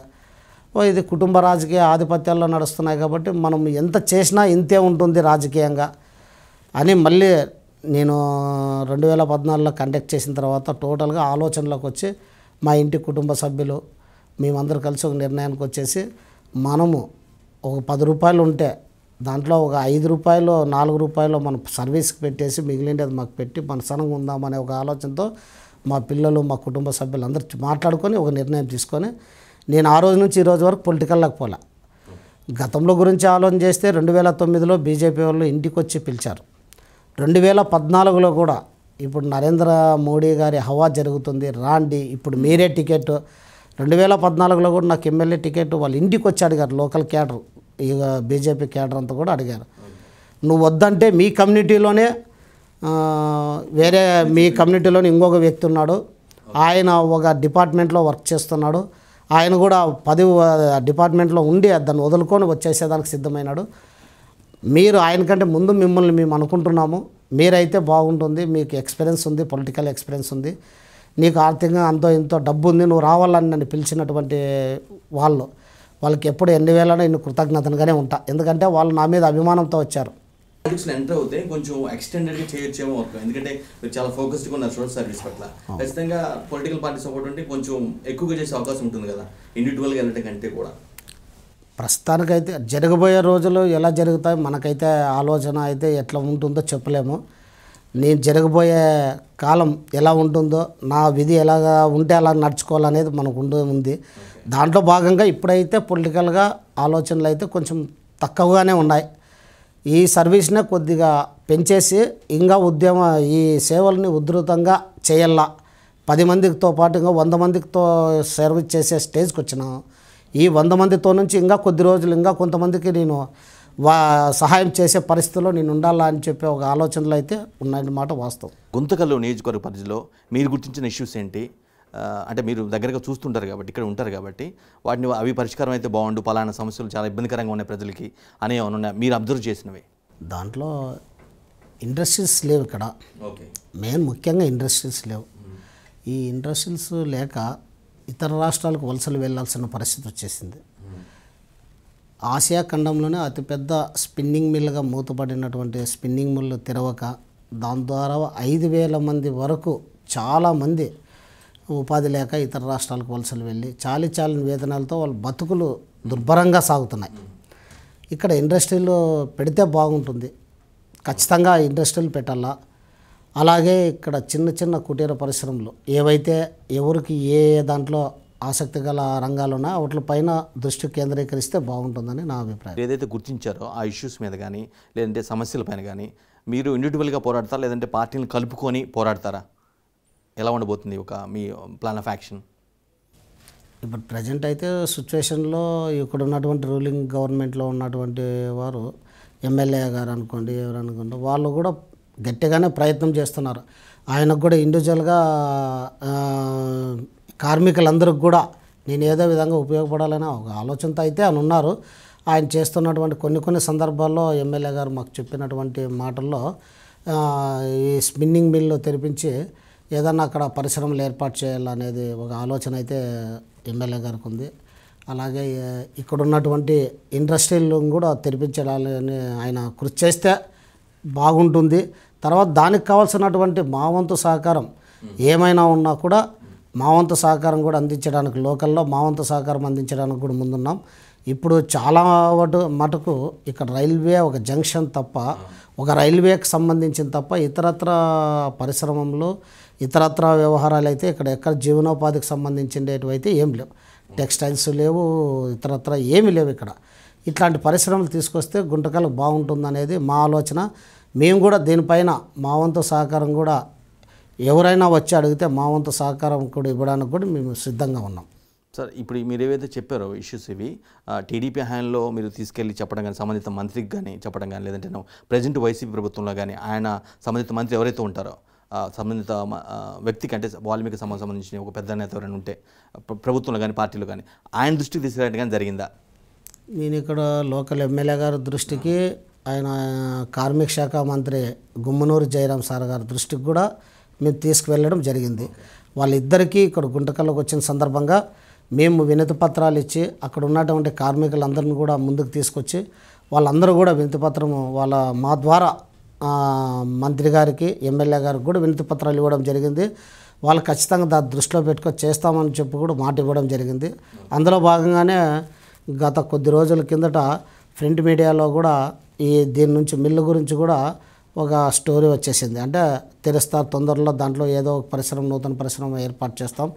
ఇది కుటుంబ రాజకీయ ఆధిపత్యాల్లో నడుస్తున్నాయి కాబట్టి మనం ఎంత చేసినా ఇంతే ఉంటుంది రాజకీయంగా అని మళ్ళీ నేను రెండు వేల పద్నాలుగులో కండక్ట్ చేసిన తర్వాత టోటల్గా ఆలోచనలోకి వచ్చి మా ఇంటి కుటుంబ సభ్యులు మేమందరూ కలిసి ఒక నిర్ణయానికి వచ్చేసి మనము ఒక పది రూపాయలు ఉంటే దాంట్లో ఒక ఐదు రూపాయలు నాలుగు రూపాయలు మన సర్వీస్కి పెట్టేసి మిగిలినది మాకు పెట్టి మన సనంగా ఉందామనే ఒక ఆలోచనతో మా పిల్లలు మా కుటుంబ సభ్యులందరూ మాట్లాడుకొని ఒక నిర్ణయం తీసుకొని నేను ఆ రోజు నుంచి ఈ రోజు వరకు పొలిటికల్లోకి పోలా గతంలో గురించి ఆలోచన చేస్తే రెండు వేల తొమ్మిదిలో బీజేపీ వాళ్ళు ఇంటికి వచ్చి పిలిచారు రెండు వేల పద్నాలుగులో కూడా ఇప్పుడు నరేంద్ర మోడీ గారి హవా జరుగుతుంది రాండి ఇప్పుడు మీరే టికెట్ రెండు వేల పద్నాలుగులో కూడా నాకు ఎమ్మెల్యే టికెట్ వాళ్ళు ఇంటికి వచ్చి అడిగారు లోకల్ క్యాడర్ ఈ బీజేపీ క్యాడర్ అంతా కూడా అడిగారు నువ్వు వద్దంటే మీ కమ్యూనిటీలోనే వేరే మీ కమ్యూనిటీలోనే ఇంకొక వ్యక్తి ఉన్నాడు ఆయన ఒక డిపార్ట్మెంట్లో వర్క్ చేస్తున్నాడు ఆయన కూడా పది డిపార్ట్మెంట్లో ఉండి దాన్ని వదులుకొని వచ్చేసేదానికి సిద్ధమైనాడు మీరు ఆయన కంటే ముందు మిమ్మల్ని మేము అనుకుంటున్నాము మీరైతే బాగుంటుంది మీకు ఎక్స్పీరియన్స్ ఉంది పొలిటికల్ ఎక్స్పీరియన్స్ ఉంది నీకు ఆర్థికంగా అంతో ఇంతో డబ్బు ఉంది నువ్వు రావాలని నన్ను పిలిచినటువంటి వాళ్ళు వాళ్ళకి ఎప్పుడు ఎన్ని వేలైనా ఇన్ని కృతజ్ఞతగానే ఉంటా ఎందుకంటే వాళ్ళు నా మీద అభిమానంతో వచ్చారు ప్రాజెక్ట్స్లో ఎంటర్ అవుతే కొంచెం గా చేయొచ్చేమో అవుతుంది ఎందుకంటే మీరు చాలా ఫోకస్డ్గా ఉన్నారు చూడండి సర్వీస్ పట్ల ఖచ్చితంగా పొలిటికల్ పార్టీ సపోర్ట్ ఉంటే కొంచెం ఎక్కువగా చేసే అవకాశం ఉంటుంది కదా ఇండివిజువల్గా వెళ్ళటం కంటే కూడా ప్రస్తుతానికైతే జరగబోయే రోజులు ఎలా జరుగుతాయి మనకైతే ఆలోచన అయితే ఎట్లా ఉంటుందో చెప్పలేము నేను జరగబోయే కాలం ఎలా ఉంటుందో నా విధి ఎలాగా ఉంటే అలా నడుచుకోవాలనేది మనకు ఉంది దాంట్లో భాగంగా ఇప్పుడైతే పొలిటికల్గా ఆలోచనలు అయితే కొంచెం తక్కువగానే ఉన్నాయి ఈ సర్వీస్ని కొద్దిగా పెంచేసి ఇంకా ఉద్యమ ఈ సేవల్ని ఉధృతంగా చేయల్లా పది మందితో ఇంకా వంద మందితో సర్వీస్ చేసే స్టేజ్కి వచ్చినాం ఈ వంద మందితో నుంచి ఇంకా కొద్ది రోజులు ఇంకా కొంతమందికి నేను వా సహాయం చేసే పరిస్థితిలో నేను ఉండాలా అని చెప్పే ఒక ఆలోచనలు అయితే ఉన్నాయన్నమాట వాస్తవం గుంతకల్లు నియోజకవర్గ పరిధిలో మీరు గుర్తించిన ఇష్యూస్ ఏంటి అంటే మీరు దగ్గరగా చూస్తుంటారు కాబట్టి ఇక్కడ ఉంటారు కాబట్టి వాటిని అవి పరిష్కారం అయితే బాగుండు పలానా సమస్యలు చాలా ఇబ్బందికరంగా ఉన్నాయి ప్రజలకి అనే ఏమైనా మీరు అబ్జర్వ్ చేసినవి దాంట్లో ఇండస్ట్రీస్ లేవు ఇక్కడ మెయిన్ ముఖ్యంగా ఇండస్ట్రీస్ లేవు ఈ ఇండస్ట్రీస్ లేక ఇతర రాష్ట్రాలకు వలసలు వెళ్లాల్సిన పరిస్థితి వచ్చేసింది ఆసియా ఖండంలోనే అతిపెద్ద స్పిన్నింగ్ మిల్లుగా మూతపడినటువంటి స్పిన్నింగ్ మిల్లు తెరవక దాని ద్వారా ఐదు వేల మంది వరకు చాలామంది ఉపాధి లేక ఇతర రాష్ట్రాలకు వలసలు వెళ్ళి చాలి చాలని వేతనాలతో వాళ్ళ బతుకులు దుర్భరంగా సాగుతున్నాయి ఇక్కడ ఇండస్ట్రీలు పెడితే బాగుంటుంది ఖచ్చితంగా ఇండస్ట్రీలు పెట్టాలా అలాగే ఇక్కడ చిన్న చిన్న కుటీర పరిశ్రమలు ఏవైతే ఎవరికి ఏ దాంట్లో ఆసక్తి గల రంగాలు ఉన్నా వాటి పైన దృష్టి కేంద్రీకరిస్తే బాగుంటుందని నా అభిప్రాయం ఏదైతే గుర్తించారో ఆ ఇష్యూస్ మీద కానీ లేదంటే సమస్యల పైన కానీ మీరు ఇండివిజువల్గా పోరాడతారా లేదంటే పార్టీని కలుపుకొని పోరాడతారా ఎలా ఉండబోతుంది ఒక మీ ప్లాన్ ఆఫ్ యాక్షన్ ఇప్పుడు ప్రజెంట్ అయితే సిచ్యువేషన్లో ఇక్కడ ఉన్నటువంటి రూలింగ్ గవర్నమెంట్లో ఉన్నటువంటి వారు ఎమ్మెల్యే గారు అనుకోండి ఎవరు అనుకోండి వాళ్ళు కూడా గట్టిగానే ప్రయత్నం చేస్తున్నారు ఆయనకు కూడా ఇండివిజువల్గా కార్మికులందరికి కూడా నేను ఏదో విధంగా ఉపయోగపడాలనే ఒక ఆలోచనతో అయితే అని ఉన్నారు ఆయన చేస్తున్నటువంటి కొన్ని కొన్ని సందర్భాల్లో ఎమ్మెల్యే గారు మాకు చెప్పినటువంటి మాటల్లో ఈ స్పిన్నింగ్ మిల్లు తెరిపించి ఏదన్నా అక్కడ పరిశ్రమలు ఏర్పాటు చేయాలనేది ఒక ఆలోచన అయితే ఎమ్మెల్యే గారికి ఉంది అలాగే ఇక్కడ ఉన్నటువంటి ఇండస్ట్రీలను కూడా తెరిపించాలని ఆయన కృషి చేస్తే బాగుంటుంది తర్వాత దానికి కావాల్సినటువంటి మావంతు సహకారం ఏమైనా ఉన్నా కూడా మావంతు సహకారం కూడా అందించడానికి లోకల్లో మావంతు సహకారం అందించడానికి కూడా ముందున్నాం ఇప్పుడు చాలా మటు మటుకు ఇక్కడ రైల్వే ఒక జంక్షన్ తప్ప ఒక రైల్వేకి సంబంధించిన తప్ప ఇతరత్ర పరిశ్రమంలో ఇతరత్ర వ్యవహారాలు అయితే ఇక్కడ ఎక్కడ జీవనోపాధికి సంబంధించినవి అయితే ఏం లేవు టెక్స్టైల్స్ లేవు ఇతరత్ర ఏమి లేవు ఇక్కడ ఇట్లాంటి పరిశ్రమలు తీసుకొస్తే గుంటకలు బాగుంటుందనేది మా ఆలోచన మేము కూడా దీనిపైన మా వంతు సహకారం కూడా ఎవరైనా వచ్చి అడిగితే మా వంతు సహకారం కూడా ఇవ్వడానికి కూడా మేము సిద్ధంగా ఉన్నాం సార్ ఇప్పుడు మీరు ఏవైతే చెప్పారో ఇష్యూస్ ఇవి టీడీపీ హయాంలో మీరు తీసుకెళ్ళి చెప్పడం కానీ సంబంధిత మంత్రికి కానీ చెప్పడం కానీ లేదంటే ప్రజెంట్ వైసీపీ ప్రభుత్వంలో కానీ ఆయన సంబంధిత మంత్రి ఎవరైతే ఉంటారో సంబంధిత వ్యక్తికి అంటే వాల్మీకి సమాజం సంబంధించిన ఒక పెద్ద నేత ఎవరైనా ఉంటే ప్రభుత్వంలో కానీ పార్టీలో కానీ ఆయన దృష్టికి తీసుకురావడం కానీ జరిగిందా నేను ఇక్కడ లోకల్ ఎమ్మెల్యే గారి దృష్టికి ఆయన కార్మిక శాఖ మంత్రి గుమ్మనూరు జయరాం సార్ గారి దృష్టికి కూడా మేము తీసుకువెళ్ళడం జరిగింది వాళ్ళిద్దరికీ ఇక్కడ గుంటకల్లోకి వచ్చిన సందర్భంగా మేము వినతి పత్రాలు ఇచ్చి అక్కడ ఉన్నటువంటి కార్మికులందరిని కూడా ముందుకు తీసుకొచ్చి వాళ్ళందరూ కూడా వినతి పత్రము వాళ్ళ మా ద్వారా మంత్రి గారికి ఎమ్మెల్యే గారికి కూడా వినతి పత్రాలు ఇవ్వడం జరిగింది వాళ్ళు ఖచ్చితంగా దాన్ని దృష్టిలో పెట్టుకొని చేస్తామని చెప్పి కూడా మాట ఇవ్వడం జరిగింది అందులో భాగంగానే గత కొద్ది రోజుల కిందట ప్రింట్ మీడియాలో కూడా ఈ దీని నుంచి మిల్లు గురించి కూడా ఒక స్టోరీ వచ్చేసింది అంటే తెరుస్తారు తొందరలో దాంట్లో ఏదో ఒక పరిశ్రమ నూతన పరిశ్రమ ఏర్పాటు చేస్తాం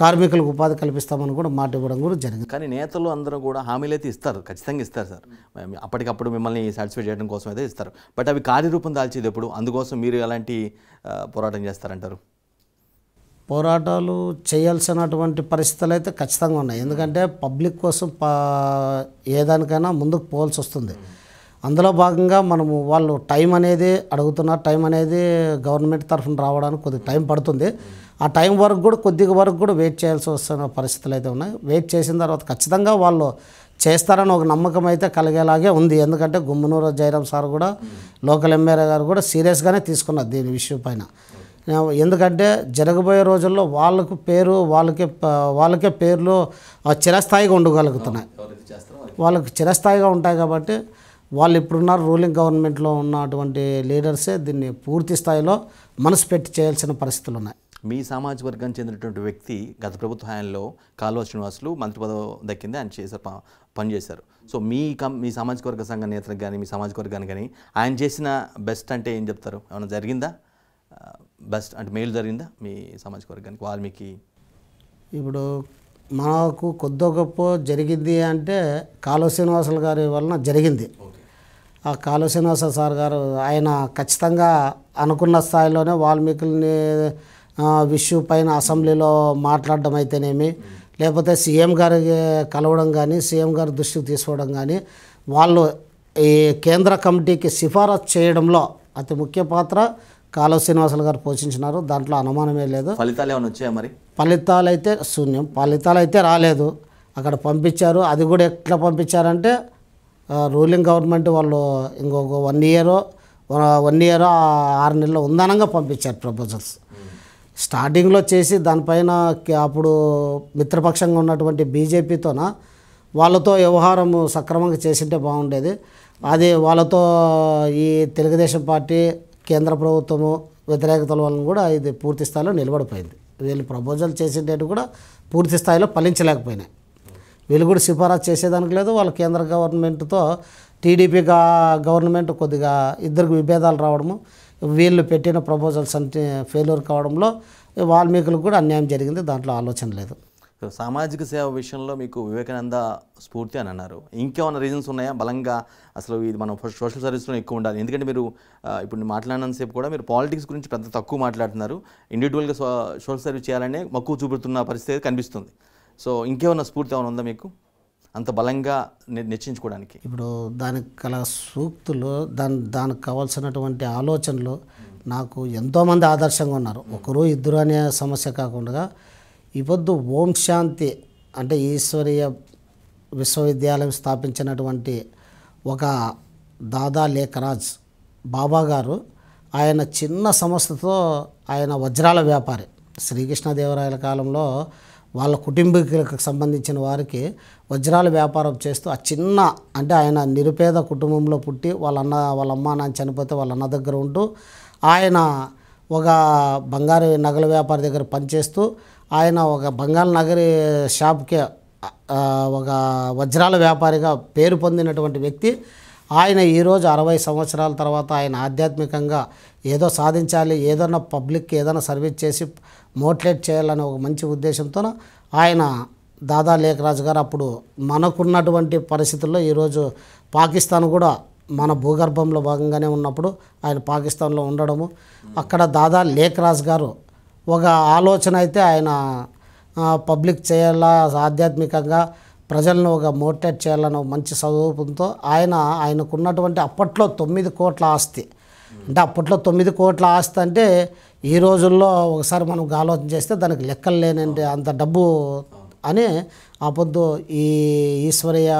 కార్మికులకు ఉపాధి కల్పిస్తామని కూడా మాట ఇవ్వడం కూడా జరిగింది కానీ నేతలు అందరూ కూడా హామీలు అయితే ఇస్తారు ఖచ్చితంగా ఇస్తారు సార్ అప్పటికప్పుడు మిమ్మల్ని సాటిస్ఫై చేయడం కోసం అయితే ఇస్తారు బట్ అవి కార్యరూపం దాల్చేది ఎప్పుడు అందుకోసం మీరు ఎలాంటి పోరాటం చేస్తారంటారు పోరాటాలు చేయాల్సినటువంటి పరిస్థితులు అయితే ఖచ్చితంగా ఉన్నాయి ఎందుకంటే పబ్లిక్ కోసం ఏదానికైనా ముందుకు పోవాల్సి వస్తుంది అందులో భాగంగా మనము వాళ్ళు టైం అనేది అడుగుతున్నారు టైం అనేది గవర్నమెంట్ తరఫున రావడానికి కొద్దిగా టైం పడుతుంది ఆ టైం వరకు కూడా కొద్దిగా వరకు కూడా వెయిట్ చేయాల్సి వస్తున్న పరిస్థితులు అయితే ఉన్నాయి వెయిట్ చేసిన తర్వాత ఖచ్చితంగా వాళ్ళు చేస్తారని ఒక నమ్మకం అయితే కలిగేలాగే ఉంది ఎందుకంటే గుమ్మనూరు జయరాం సార్ కూడా లోకల్ ఎమ్మెల్యే గారు కూడా సీరియస్గానే తీసుకున్నారు దీని విషయం పైన ఎందుకంటే జరగబోయే రోజుల్లో వాళ్ళకు పేరు వాళ్ళకే వాళ్ళకే పేర్లు చిరస్థాయిగా ఉండగలుగుతున్నాయి వాళ్ళకి చిరస్థాయిగా ఉంటాయి కాబట్టి వాళ్ళు ఇప్పుడున్న రూలింగ్ గవర్నమెంట్లో ఉన్నటువంటి లీడర్సే దీన్ని పూర్తి స్థాయిలో మనసు పెట్టి చేయాల్సిన పరిస్థితులు ఉన్నాయి మీ సామాజిక వర్గానికి చెందినటువంటి వ్యక్తి గత ప్రభుత్వ హయాంలో కాలువ శ్రీనివాసులు మంత్రి పదవి దక్కింది ఆయన చేసే పనిచేశారు సో మీ కం మీ సామాజిక వర్గ సంఘ నేతలకు కానీ మీ సామాజిక వర్గానికి కానీ ఆయన చేసిన బెస్ట్ అంటే ఏం చెప్తారు ఏమైనా జరిగిందా బెస్ట్ అంటే మేలు జరిగిందా మీ సామాజిక వర్గానికి వాల్మీకి ఇప్పుడు మనకు కొద్దో గొప్ప జరిగింది అంటే కాలువ శ్రీనివాసులు గారి వలన జరిగింది ఆ శ్రీనివాస సార్ గారు ఆయన ఖచ్చితంగా అనుకున్న స్థాయిలోనే వాల్మీకుల్ని విష్యూ పైన అసెంబ్లీలో మాట్లాడడం అయితేనేమి లేకపోతే సీఎం గారి కలవడం కానీ సీఎం గారి దృష్టికి తీసుకోవడం కానీ వాళ్ళు ఈ కేంద్ర కమిటీకి సిఫారసు చేయడంలో అతి ముఖ్య పాత్ర కాలు శ్రీనివాసులు గారు పోషించినారు దాంట్లో అనుమానమే లేదు ఫలితాలు ఏమైనా వచ్చాయా మరి ఫలితాలు అయితే శూన్యం ఫలితాలు అయితే రాలేదు అక్కడ పంపించారు అది కూడా ఎట్లా పంపించారంటే రూలింగ్ గవర్నమెంట్ వాళ్ళు ఇంకొక వన్ ఇయర్ వన్ ఇయర్ ఆరు నెలలు ఉందనంగా పంపించారు ప్రపోజల్స్ స్టార్టింగ్లో చేసి దానిపైన అప్పుడు మిత్రపక్షంగా ఉన్నటువంటి బీజేపీతోన వాళ్ళతో వ్యవహారం సక్రమంగా చేసింటే బాగుండేది అది వాళ్ళతో ఈ తెలుగుదేశం పార్టీ కేంద్ర ప్రభుత్వము వ్యతిరేకతల వలన కూడా ఇది పూర్తి స్థాయిలో నిలబడిపోయింది వీళ్ళు ప్రపోజల్ చేసేటట్టు కూడా పూర్తి స్థాయిలో ఫలించలేకపోయినాయి వీళ్ళు కూడా సిఫారసు చేసేదానికి లేదు వాళ్ళ కేంద్ర గవర్నమెంట్తో టీడీపీ గవర్నమెంట్ కొద్దిగా ఇద్దరికి విభేదాలు రావడము వీళ్ళు పెట్టిన ప్రపోజల్స్ అంటే ఫెయిల్యూర్ కావడంలో వాల్మీకులకు కూడా అన్యాయం జరిగింది దాంట్లో ఆలోచన లేదు సామాజిక సేవ విషయంలో మీకు వివేకానంద స్ఫూర్తి అని అన్నారు ఇంకేమైనా రీజన్స్ ఉన్నాయా బలంగా అసలు ఇది మనం సోషల్ సర్వీస్లో ఎక్కువ ఉండాలి ఎందుకంటే మీరు ఇప్పుడు మాట్లాడినంతసేపు కూడా మీరు పాలిటిక్స్ గురించి పెద్ద తక్కువ మాట్లాడుతున్నారు ఇండివిజువల్గా సోషల్ సర్వీస్ చేయాలనే మక్కువ చూపుతున్న పరిస్థితి కనిపిస్తుంది సో ఇంకేమైనా స్ఫూర్తి ఏమైనా ఉందా మీకు అంత బలంగా నెచ్చించుకోవడానికి ఇప్పుడు దానికి కల సూక్తులు దాని దానికి కావాల్సినటువంటి ఆలోచనలు నాకు ఎంతోమంది ఆదర్శంగా ఉన్నారు ఒకరు ఇద్దరు అనే సమస్య కాకుండా ఇవద్దు ఓం శాంతి అంటే ఈశ్వరీయ విశ్వవిద్యాలయం స్థాపించినటువంటి ఒక దాదా లేఖరాజ్ బాబా గారు ఆయన చిన్న సంస్థతో ఆయన వజ్రాల వ్యాపారి శ్రీకృష్ణదేవరాయల కాలంలో వాళ్ళ కుటుంబీకులకు సంబంధించిన వారికి వజ్రాల వ్యాపారం చేస్తూ ఆ చిన్న అంటే ఆయన నిరుపేద కుటుంబంలో పుట్టి వాళ్ళ అన్న వాళ్ళ అమ్మ నాన్న చనిపోతే వాళ్ళ అన్న దగ్గర ఉంటూ ఆయన ఒక బంగారు నగల వ్యాపారి దగ్గర పనిచేస్తూ ఆయన ఒక బంగారు నగరి షాప్కే ఒక వజ్రాల వ్యాపారిగా పేరు పొందినటువంటి వ్యక్తి ఆయన ఈరోజు అరవై సంవత్సరాల తర్వాత ఆయన ఆధ్యాత్మికంగా ఏదో సాధించాలి ఏదైనా పబ్లిక్కి ఏదైనా సర్వీస్ చేసి మోటివేట్ చేయాలని ఒక మంచి ఉద్దేశంతో ఆయన దాదా లేఖరాజు గారు అప్పుడు మనకున్నటువంటి పరిస్థితుల్లో ఈరోజు పాకిస్తాన్ కూడా మన భూగర్భంలో భాగంగానే ఉన్నప్పుడు ఆయన పాకిస్తాన్లో ఉండడము అక్కడ దాదా రాజు గారు ఒక ఆలోచన అయితే ఆయన పబ్లిక్ చేయాలా ఆధ్యాత్మికంగా ప్రజలను ఒక మోటివేట్ చేయాలని మంచి చదువుతో ఆయన ఆయనకున్నటువంటి అప్పట్లో తొమ్మిది కోట్ల ఆస్తి అంటే అప్పట్లో తొమ్మిది కోట్ల ఆస్తి అంటే ఈ రోజుల్లో ఒకసారి మనం ఆలోచన చేస్తే దానికి లెక్కలు లేనండి అంత డబ్బు అని ఆ పొద్దు ఈ ఈశ్వరయ్య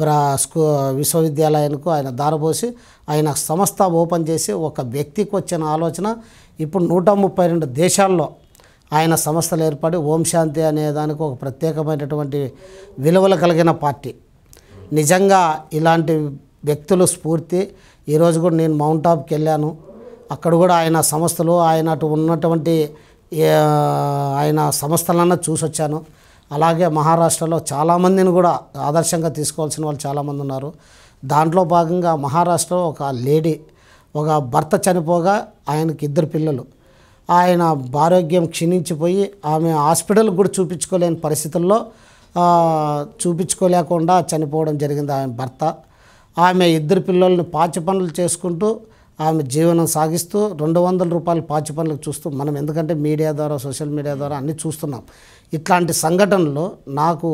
బ్రా స్కూ విశ్వవిద్యాలయానికి ఆయన దారపోసి ఆయన సంస్థ ఓపెన్ చేసి ఒక వ్యక్తికి వచ్చిన ఆలోచన ఇప్పుడు నూట ముప్పై రెండు దేశాల్లో ఆయన సంస్థలు ఏర్పడి ఓంశాంతి అనే దానికి ఒక ప్రత్యేకమైనటువంటి విలువలు కలిగిన పార్టీ నిజంగా ఇలాంటి వ్యక్తులు స్ఫూర్తి ఈరోజు కూడా నేను మౌంట్ ఆఫ్కి వెళ్ళాను అక్కడ కూడా ఆయన సంస్థలు ఆయన అటు ఉన్నటువంటి ఆయన సంస్థలన్నా చూసొచ్చాను అలాగే మహారాష్ట్రలో చాలామందిని కూడా ఆదర్శంగా తీసుకోవాల్సిన వాళ్ళు చాలామంది ఉన్నారు దాంట్లో భాగంగా మహారాష్ట్రలో ఒక లేడీ ఒక భర్త చనిపోగా ఆయనకి ఇద్దరు పిల్లలు ఆయన ఆరోగ్యం క్షీణించిపోయి ఆమె హాస్పిటల్కి కూడా చూపించుకోలేని పరిస్థితుల్లో చూపించుకోలేకుండా చనిపోవడం జరిగింది ఆమె భర్త ఆమె ఇద్దరు పిల్లల్ని పాచి పనులు చేసుకుంటూ ఆమె జీవనం సాగిస్తూ రెండు వందల రూపాయలు పాచి పనులకు చూస్తూ మనం ఎందుకంటే మీడియా ద్వారా సోషల్ మీడియా ద్వారా అన్నీ చూస్తున్నాం ఇట్లాంటి సంఘటనలు నాకు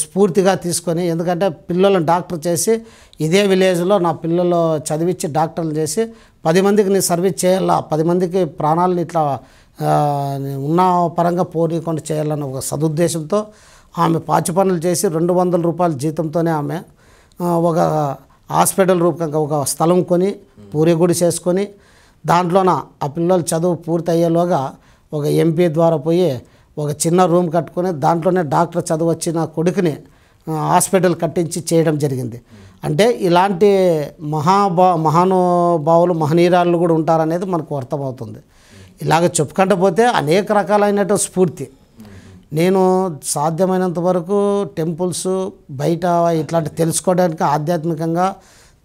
స్ఫూర్తిగా తీసుకొని ఎందుకంటే పిల్లలను డాక్టర్ చేసి ఇదే విలేజ్లో నా పిల్లలు చదివించి డాక్టర్లు చేసి పది మందికి నేను సర్వీస్ చేయాలా పది మందికి ప్రాణాలను ఇట్లా ఉన్న పరంగా పోనీయకుండా చేయాలన్న ఒక సదుద్దేశంతో ఆమె పాచి పనులు చేసి రెండు వందల రూపాయల జీతంతోనే ఆమె ఒక హాస్పిటల్ రూపకంగా ఒక స్థలం కొని పూరిగుడి చేసుకొని దాంట్లోన ఆ పిల్లలు చదువు పూర్తి అయ్యేలోగా ఒక ఎంపీ ద్వారా పోయి ఒక చిన్న రూమ్ కట్టుకుని దాంట్లోనే డాక్టర్ చదువచ్చిన కొడుకుని హాస్పిటల్ కట్టించి చేయడం జరిగింది అంటే ఇలాంటి మహాబా మహానుభావులు మహనీయురాళ్ళు కూడా ఉంటారనేది మనకు అర్థమవుతుంది ఇలాగ చెప్పుకుంటూ పోతే అనేక రకాలైనటు స్ఫూర్తి నేను సాధ్యమైనంత వరకు టెంపుల్స్ బయట ఇట్లాంటి తెలుసుకోవడానికి ఆధ్యాత్మికంగా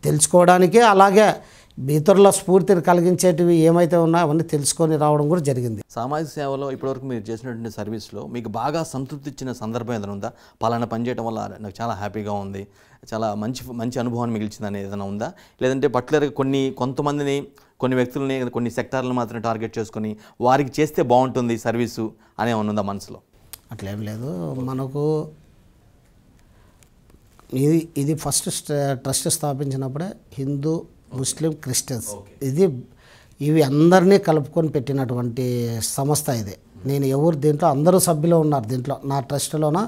తెలుసుకోవడానికి అలాగే ఇతరుల స్ఫూర్తిని కలిగించేటివి ఏమైతే ఉన్నాయో అవన్నీ తెలుసుకొని రావడం కూడా జరిగింది సామాజిక సేవలో ఇప్పటివరకు మీరు చేసినటువంటి సర్వీస్లో మీకు బాగా సంతృప్తి ఇచ్చిన సందర్భం ఏదైనా ఉందా పలానా పనిచేయడం వల్ల నాకు చాలా హ్యాపీగా ఉంది చాలా మంచి మంచి అనుభవాన్ని మిగిల్చింది అనేది ఏదైనా ఉందా లేదంటే పర్టికులర్గా కొన్ని కొంతమందిని కొన్ని వ్యక్తులని కొన్ని సెక్టార్లను మాత్రమే టార్గెట్ చేసుకొని వారికి చేస్తే బాగుంటుంది సర్వీసు అనే ఉందా మనసులో అట్లేం లేదు మనకు ఇది ఇది ఫస్ట్ ట్రస్ట్ స్థాపించినప్పుడే హిందూ ముస్లిం క్రిస్టియన్స్ ఇది ఇవి అందరినీ కలుపుకొని పెట్టినటువంటి సంస్థ ఇది నేను ఎవరు దీంట్లో అందరూ సభ్యులు ఉన్నారు దీంట్లో నా ట్రస్ట్లోన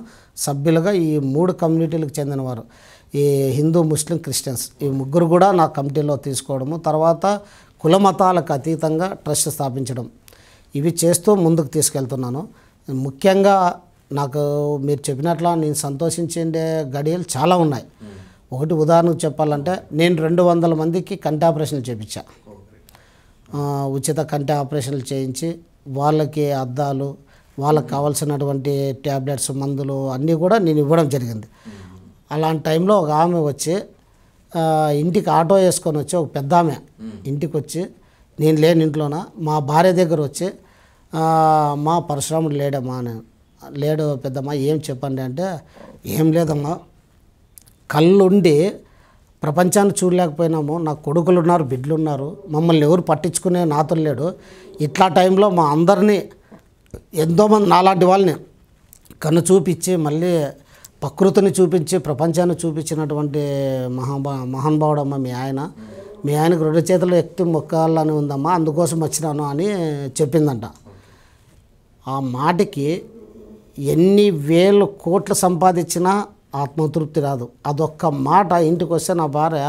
సభ్యులుగా ఈ మూడు కమ్యూనిటీలకు చెందినవారు ఈ హిందూ ముస్లిం క్రిస్టియన్స్ ఈ ముగ్గురు కూడా నా కమిటీలో తీసుకోవడము తర్వాత కుల మతాలకు అతీతంగా ట్రస్ట్ స్థాపించడం ఇవి చేస్తూ ముందుకు తీసుకెళ్తున్నాను ముఖ్యంగా నాకు మీరు చెప్పినట్లా నేను సంతోషించే గడియలు చాలా ఉన్నాయి ఒకటి ఉదాహరణకు చెప్పాలంటే నేను రెండు వందల మందికి కంటి ఆపరేషన్లు చేయించా ఉచిత కంటి ఆపరేషన్లు చేయించి వాళ్ళకి అద్దాలు వాళ్ళకి కావాల్సినటువంటి ట్యాబ్లెట్స్ మందులు అన్నీ కూడా నేను ఇవ్వడం జరిగింది అలాంటి టైంలో ఒక ఆమె వచ్చి ఇంటికి ఆటో వేసుకొని వచ్చి ఒక పెద్ద ఆమె ఇంటికి వచ్చి నేను లేని ఇంట్లోన మా భార్య దగ్గర వచ్చి మా పరశురాముడు లేడమ్మా అని లేడు పెద్దమ్మా ఏం చెప్పండి అంటే ఏం లేదమ్మా కళ్ళుండి ప్రపంచాన్ని చూడలేకపోయినాము నా కొడుకులు ఉన్నారు బిడ్డలు ఉన్నారు మమ్మల్ని ఎవరు పట్టించుకునే నాతో లేడు ఇట్లా టైంలో మా అందరినీ ఎంతోమంది నాలాంటి వాళ్ళని కన్ను చూపించి మళ్ళీ ప్రకృతిని చూపించి ప్రపంచాన్ని చూపించినటువంటి మహాబా మహానుభావుడమ్మ మీ ఆయన మీ ఆయనకు రెండు చేతులు ఎక్తి మొక్కాలని ఉందమ్మా అందుకోసం వచ్చినాను అని చెప్పిందంట ఆ మాటకి ఎన్ని వేలు కోట్లు సంపాదించినా ఆత్మతృప్తి రాదు అదొక్క మాట ఇంటికి వస్తే నా భార్య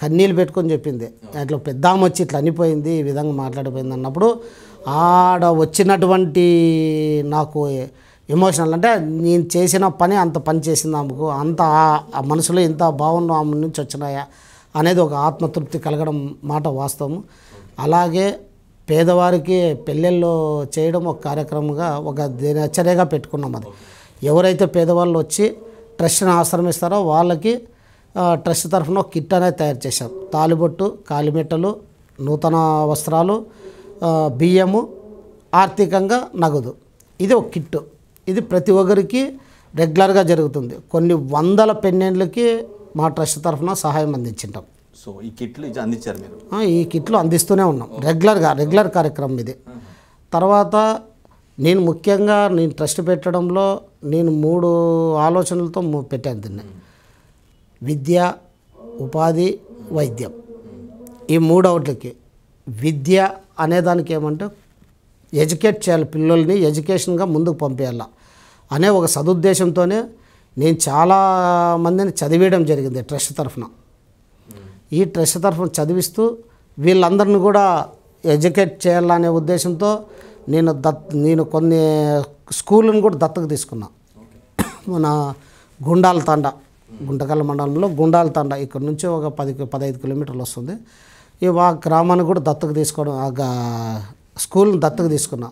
కన్నీళ్ళు పెట్టుకొని చెప్పింది అట్లా పెద్దామ వచ్చి ఇట్లా అనిపోయింది ఈ విధంగా మాట్లాడిపోయింది అన్నప్పుడు ఆడ వచ్చినటువంటి నాకు ఎమోషనల్ అంటే నేను చేసిన పని అంత పని చేసింది ఆమెకు అంత ఆ మనసులో ఇంత బాగున్న ఆమె నుంచి వచ్చినాయా అనేది ఒక ఆత్మతృప్తి కలగడం మాట వాస్తవం అలాగే పేదవారికి పెళ్ళిళ్ళు చేయడం ఒక కార్యక్రమంగా ఒక దినచర్యగా పెట్టుకున్నాం అది ఎవరైతే పేదవాళ్ళు వచ్చి ట్రస్ట్ని ఆశ్రమిస్తారో వాళ్ళకి ట్రస్ట్ తరఫున ఒక కిట్ అనేది తయారు చేశాం తాలిబొట్టు కాలిమెట్టలు నూతన వస్త్రాలు బియ్యము ఆర్థికంగా నగదు ఇది ఒక కిట్టు ఇది ప్రతి ఒక్కరికి రెగ్యులర్గా జరుగుతుంది కొన్ని వందల పెన్నెండ్లకి మా ట్రస్ట్ తరఫున సహాయం అందించింటాం సో ఈ కిట్లు అందించారు మీరు ఈ కిట్లు అందిస్తూనే ఉన్నాం రెగ్యులర్గా రెగ్యులర్ కార్యక్రమం ఇది తర్వాత నేను ముఖ్యంగా నేను ట్రస్ట్ పెట్టడంలో నేను మూడు ఆలోచనలతో పెట్టాను దీన్ని విద్య ఉపాధి వైద్యం ఈ మూడు అవుట్లకి విద్య అనేదానికి ఏమంటే ఎడ్యుకేట్ చేయాలి పిల్లల్ని ఎడ్యుకేషన్గా ముందుకు పంపేయాల అనే ఒక సదుద్దేశంతోనే నేను చాలా మందిని చదివేయడం జరిగింది ట్రస్ట్ తరఫున ఈ ట్రస్ట్ తరఫున చదివిస్తూ వీళ్ళందరిని కూడా ఎడ్యుకేట్ చేయాలనే ఉద్దేశంతో నేను దత్ నేను కొన్ని స్కూళ్ళను కూడా దత్తకు తీసుకున్నా మన గుండాల తండ గుంటకల్ మండలంలో గుండాల తండ ఇక్కడ నుంచి ఒక పది పదహైదు కిలోమీటర్లు వస్తుంది ఈ ఆ గ్రామాన్ని కూడా దత్తకు తీసుకోవడం ఆ స్కూల్ని దత్తకు తీసుకున్నా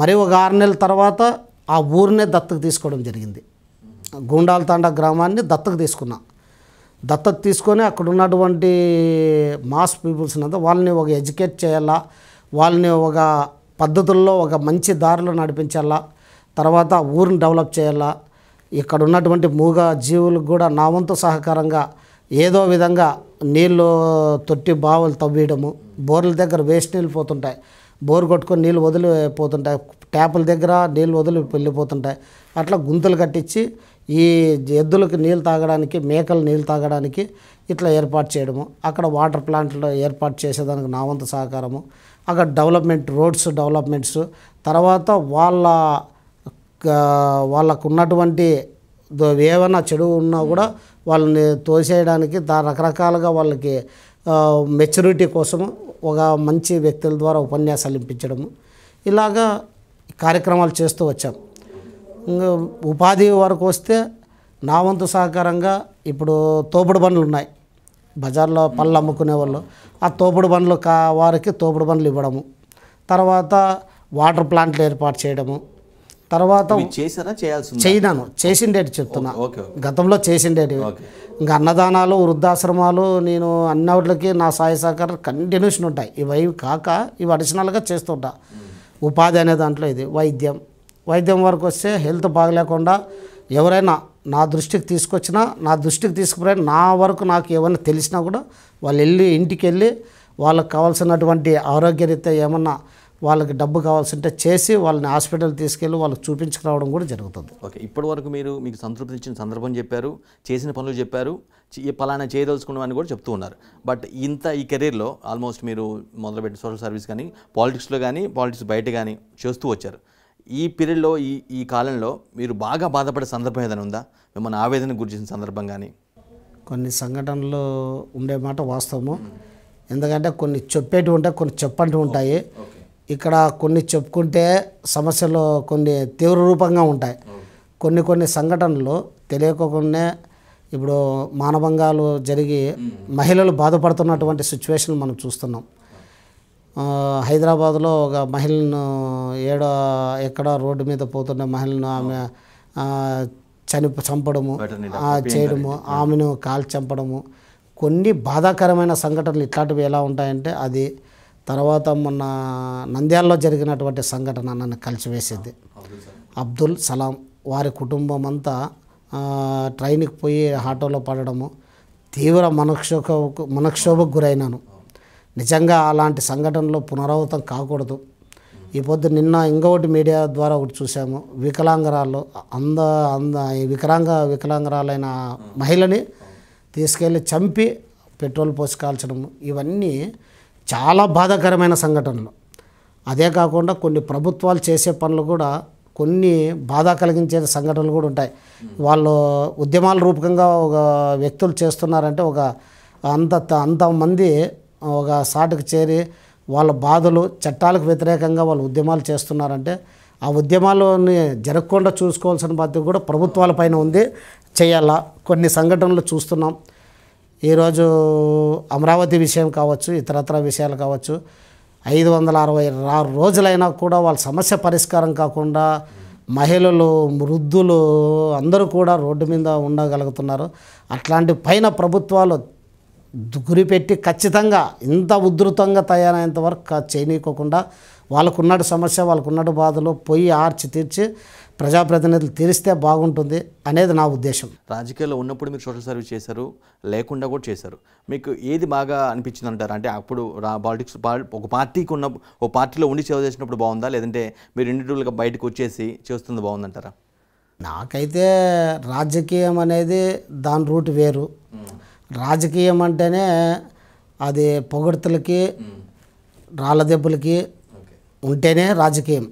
మరి ఒక ఆరు నెలల తర్వాత ఆ ఊరినే దత్తకు తీసుకోవడం జరిగింది గుండాల తండ గ్రామాన్ని దత్తకు తీసుకున్నా దత్త తీసుకొని అక్కడ ఉన్నటువంటి మాస్ పీపుల్స్ అంతా వాళ్ళని ఒక ఎడ్యుకేట్ చేయాలా వాళ్ళని ఒక పద్ధతుల్లో ఒక మంచి దారిలో నడిపించాలా తర్వాత ఊరిని డెవలప్ చేయాలా ఇక్కడ ఉన్నటువంటి మూగ జీవులకు కూడా నా వంతు సహకారంగా ఏదో విధంగా నీళ్ళు తొట్టి బావులు తవ్వేయడము బోర్ల దగ్గర వేస్ట్ నీళ్ళు పోతుంటాయి బోర్ కొట్టుకొని నీళ్ళు వదిలి పోతుంటాయి ట్యాపుల దగ్గర నీళ్ళు వదిలి వెళ్ళిపోతుంటాయి అట్లా గుంతలు కట్టించి ఈ ఎద్దులకు నీళ్ళు తాగడానికి మేకలు నీళ్ళు తాగడానికి ఇట్లా ఏర్పాటు చేయడము అక్కడ వాటర్ ప్లాంట్లు ఏర్పాటు చేసేదానికి నా వంతు సహకారము అక్కడ డెవలప్మెంట్ రోడ్స్ డెవలప్మెంట్స్ తర్వాత వాళ్ళ వాళ్ళకు ఉన్నటువంటి ఏమైనా చెడు ఉన్నా కూడా వాళ్ళని తోసేయడానికి దా రకరకాలుగా వాళ్ళకి మెచ్యూరిటీ కోసము ఒక మంచి వ్యక్తుల ద్వారా ఉపన్యాసాలు ఇప్పించడము ఇలాగా కార్యక్రమాలు చేస్తూ వచ్చాం ఉపాధి వరకు వస్తే నా వంతు సహకారంగా ఇప్పుడు తోపుడు బండ్లు ఉన్నాయి బజార్లో పళ్ళు అమ్ముకునే వాళ్ళు ఆ తోపుడు బండ్లు కా వారికి తోపుడు బండ్లు ఇవ్వడము తర్వాత వాటర్ ప్లాంట్లు ఏర్పాటు చేయడము తర్వాత చేసినా చేయాల్సి చేయడాను చేసిండేటి చెప్తున్నా గతంలో చేసిండేటి ఇంకా అన్నదానాలు వృద్ధాశ్రమాలు నేను అన్నవాటికి నా సాయ సహకారం కంటిన్యూషన్ ఉంటాయి ఇవి కాక ఇవి అడిషనల్గా చేస్తుంటా ఉపాధి అనే దాంట్లో ఇది వైద్యం వైద్యం వరకు వస్తే హెల్త్ బాగలేకుండా ఎవరైనా నా దృష్టికి తీసుకొచ్చినా నా దృష్టికి తీసుకుపోయిన నా వరకు నాకు ఏమైనా తెలిసినా కూడా వాళ్ళు వెళ్ళి ఇంటికి వెళ్ళి వాళ్ళకి కావాల్సినటువంటి ఆరోగ్యరీత్యా ఏమన్నా వాళ్ళకి డబ్బు కావాల్సి ఉంటే చేసి వాళ్ళని హాస్పిటల్ తీసుకెళ్ళి వాళ్ళకి చూపించుకురావడం కూడా జరుగుతుంది ఓకే ఇప్పటి వరకు మీరు మీకు సంతృప్తి ఇచ్చిన సందర్భం చెప్పారు చేసిన పనులు చెప్పారు పలానా అని కూడా చెప్తూ ఉన్నారు బట్ ఇంత ఈ కెరీర్లో ఆల్మోస్ట్ మీరు మొదలుపెట్టిన సోషల్ సర్వీస్ కానీ పాలిటిక్స్లో కానీ పాలిటిక్స్ బయట కానీ చేస్తూ వచ్చారు ఈ పీరియడ్లో ఈ ఈ కాలంలో మీరు బాగా బాధపడే సందర్భం ఏదైనా ఉందా మిమ్మల్ని ఆవేదన గురించిన సందర్భం కానీ కొన్ని సంఘటనలు ఉండే మాట వాస్తవము ఎందుకంటే కొన్ని చెప్పేటివి ఉంటాయి కొన్ని చెప్పంటూ ఉంటాయి ఇక్కడ కొన్ని చెప్పుకుంటే సమస్యలు కొన్ని తీవ్ర రూపంగా ఉంటాయి కొన్ని కొన్ని సంఘటనలు తెలియకోకుండా ఇప్పుడు మానభంగాలు జరిగి మహిళలు బాధపడుతున్నటువంటి సిచ్యువేషన్ మనం చూస్తున్నాం హైదరాబాద్లో ఒక మహిళను ఏడో ఎక్కడో రోడ్డు మీద పోతున్న మహిళను ఆమె చని చంపడము చేయడము ఆమెను కాల్ చంపడము కొన్ని బాధాకరమైన సంఘటనలు ఇట్లాంటివి ఎలా ఉంటాయంటే అది తర్వాత మొన్న నంద్యాలలో జరిగినటువంటి సంఘటన నన్ను కలిసివేసింది అబ్దుల్ సలాం వారి కుటుంబం అంతా ట్రైన్కి పోయి ఆటోలో పడడము తీవ్ర మనక్షోభకు మనక్షోభకు గురైనాను నిజంగా అలాంటి సంఘటనలు పునరావృతం కాకూడదు ఈ పొద్దు నిన్న ఇంకొకటి మీడియా ద్వారా ఒకటి చూసాము వికలాంగరాలు అంద అంద వికలాంగ వికలాంగరాలైన మహిళని తీసుకెళ్ళి చంపి పెట్రోల్ పోసుకాల్చడం ఇవన్నీ చాలా బాధాకరమైన సంఘటనలు అదే కాకుండా కొన్ని ప్రభుత్వాలు చేసే పనులు కూడా కొన్ని బాధ కలిగించే సంఘటనలు కూడా ఉంటాయి వాళ్ళు ఉద్యమాల రూపకంగా ఒక వ్యక్తులు చేస్తున్నారంటే ఒక అంత అంతమంది ఒక సాటుకు చేరి వాళ్ళ బాధలు చట్టాలకు వ్యతిరేకంగా వాళ్ళు ఉద్యమాలు చేస్తున్నారంటే ఆ ఉద్యమాలని జరగకుండా చూసుకోవాల్సిన బాధ్యత కూడా ప్రభుత్వాలపైన ఉంది చేయాలా కొన్ని సంఘటనలు చూస్తున్నాం ఈరోజు అమరావతి విషయం కావచ్చు ఇతరత్ర విషయాలు కావచ్చు ఐదు వందల అరవై రోజులైనా కూడా వాళ్ళ సమస్య పరిష్కారం కాకుండా మహిళలు వృద్ధులు అందరూ కూడా రోడ్డు మీద ఉండగలుగుతున్నారు అట్లాంటి పైన ప్రభుత్వాలు గురిపెట్టి ఖచ్చితంగా ఇంత ఉధృతంగా తయారైనంత వరకు చేయనీయకోకుండా వాళ్ళకున్నాడు సమస్య వాళ్ళకున్నాడు బాధలు పోయి ఆర్చి తీర్చి ప్రజాప్రతినిధులు తీరిస్తే బాగుంటుంది అనేది నా ఉద్దేశం రాజకీయాల్లో ఉన్నప్పుడు మీరు సోషల్ సర్వీస్ చేశారు లేకుండా కూడా చేశారు మీకు ఏది బాగా అనిపించింది అంటారు అంటే అప్పుడు పాలిటిక్స్ ఒక పార్టీకి ఉన్న ఒక పార్టీలో ఉండి సేవ చేసినప్పుడు బాగుందా లేదంటే మీరు ఇండివిజువల్గా బయటకు వచ్చేసి చేస్తుంది బాగుందంటారా నాకైతే రాజకీయం అనేది దాని రూట్ వేరు రాజకీయం అంటేనే అది పొగడ్తలకి రాళ్ళ దెబ్బలకి ఉంటేనే రాజకీయం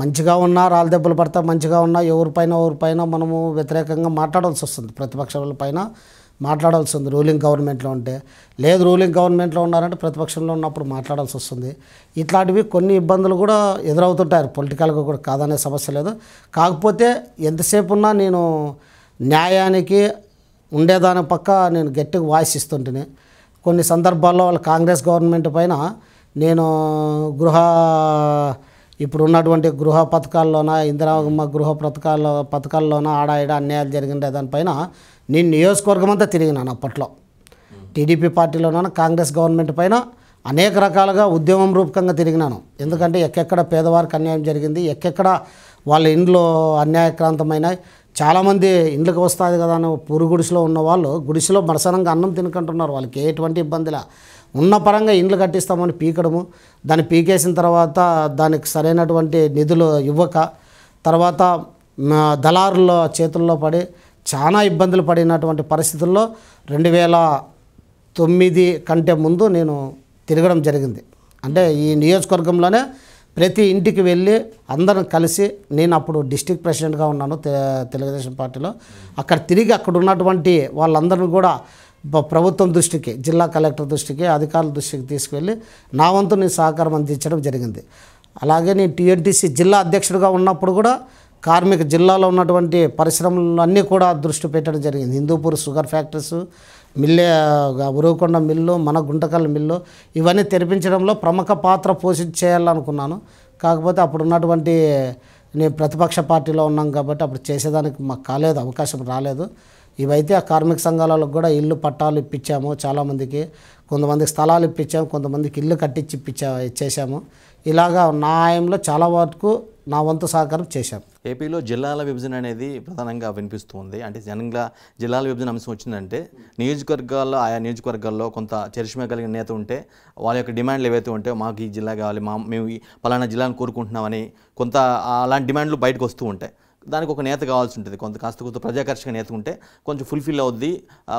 మంచిగా ఉన్నా రాళ్ళ దెబ్బలు పడతా మంచిగా ఉన్నా ఎవరి ఎవరిపైన మనము వ్యతిరేకంగా మాట్లాడాల్సి వస్తుంది ప్రతిపక్షాల పైన మాట్లాడాల్సి ఉంది రూలింగ్ గవర్నమెంట్లో ఉంటే లేదు రూలింగ్ గవర్నమెంట్లో ఉన్నారంటే ప్రతిపక్షంలో ఉన్నప్పుడు మాట్లాడాల్సి వస్తుంది ఇట్లాంటివి కొన్ని ఇబ్బందులు కూడా ఎదురవుతుంటారు పొలిటికల్గా కూడా కాదనే సమస్య లేదు కాకపోతే ఎంతసేపు ఉన్నా నేను న్యాయానికి ఉండేదాని పక్క నేను గట్టిగా వాయిస్ ఇస్తుంటేనే కొన్ని సందర్భాల్లో వాళ్ళ కాంగ్రెస్ గవర్నమెంట్ పైన నేను గృహ ఇప్పుడు ఉన్నటువంటి గృహ పథకాల్లోన ఇందిరామ్మ గృహ పథకాల్లో పథకాల్లోన ఆడాయిడ అన్యాయాలు జరిగిండే దానిపైన నేను నియోజకవర్గం అంతా తిరిగినాను అప్పట్లో టీడీపీ పార్టీలోనైనా కాంగ్రెస్ గవర్నమెంట్ పైన అనేక రకాలుగా ఉద్యమం రూపకంగా తిరిగినాను ఎందుకంటే ఎక్కెక్కడ పేదవారికి అన్యాయం జరిగింది ఎక్కెక్కడ వాళ్ళ ఇండ్లు అన్యాయక్రాంతమైన చాలామంది ఇండ్లకు వస్తుంది కదా అని పూరు గుడిసెలో ఉన్నవాళ్ళు గుడిసెలో మరసనంగా అన్నం తినుకుంటున్నారు వాళ్ళకి ఎటువంటి ఇబ్బందిలా ఉన్న పరంగా ఇండ్లు కట్టిస్తామని పీకడము దాన్ని పీకేసిన తర్వాత దానికి సరైనటువంటి నిధులు ఇవ్వక తర్వాత దళారుల చేతుల్లో పడి చాలా ఇబ్బందులు పడినటువంటి పరిస్థితుల్లో రెండు వేల తొమ్మిది కంటే ముందు నేను తిరగడం జరిగింది అంటే ఈ నియోజకవర్గంలోనే ప్రతి ఇంటికి వెళ్ళి అందరం కలిసి నేను అప్పుడు డిస్టిక్ ప్రెసిడెంట్గా ఉన్నాను తెలుగుదేశం పార్టీలో అక్కడ తిరిగి అక్కడ ఉన్నటువంటి వాళ్ళందరిని కూడా ప్రభుత్వం దృష్టికి జిల్లా కలెక్టర్ దృష్టికి అధికారుల దృష్టికి తీసుకువెళ్ళి నా వంతు నేను సహకారం అందించడం జరిగింది అలాగే నేను టీఎన్టీసీ జిల్లా అధ్యక్షుడిగా ఉన్నప్పుడు కూడా కార్మిక జిల్లాలో ఉన్నటువంటి పరిశ్రమలు అన్నీ కూడా దృష్టి పెట్టడం జరిగింది హిందూపూర్ షుగర్ ఫ్యాక్టరీస్ మిల్లే ఉరవకొండ మిల్లు మన గుంటకల్ మిల్లు ఇవన్నీ తెరిపించడంలో ప్రముఖ పాత్ర పోషించేయాలనుకున్నాను కాకపోతే అప్పుడు ఉన్నటువంటి నేను ప్రతిపక్ష పార్టీలో ఉన్నాం కాబట్టి అప్పుడు చేసేదానికి మాకు కాలేదు అవకాశం రాలేదు ఇవైతే ఆ కార్మిక సంఘాలకు కూడా ఇల్లు పట్టాలు ఇప్పించాము చాలామందికి కొంతమందికి స్థలాలు ఇప్పించాము కొంతమందికి ఇల్లు కట్టించి ఇప్పించా చేశాము ఇలాగా నా చాలా వరకు నా వంతు సహకారం చేశాం ఏపీలో జిల్లాల విభజన అనేది ప్రధానంగా వినిపిస్తుంది అంటే జనంగా జిల్లాల విభజన అంశం వచ్చిందంటే నియోజకవర్గాల్లో ఆయా నియోజకవర్గాల్లో కొంత చరిష్మా కలిగిన నేత ఉంటే వాళ్ళ యొక్క డిమాండ్లు ఏవైతే ఉంటే మాకు ఈ జిల్లా కావాలి మా మేము పలానా జిల్లాను కోరుకుంటున్నామని కొంత అలాంటి డిమాండ్లు బయటకు వస్తూ ఉంటాయి దానికి ఒక నేత కావాల్సి ఉంటుంది కొంత కాస్త కొంత ప్రజాకర్షక నేత ఉంటే కొంచెం ఫుల్ఫిల్ అవుద్ది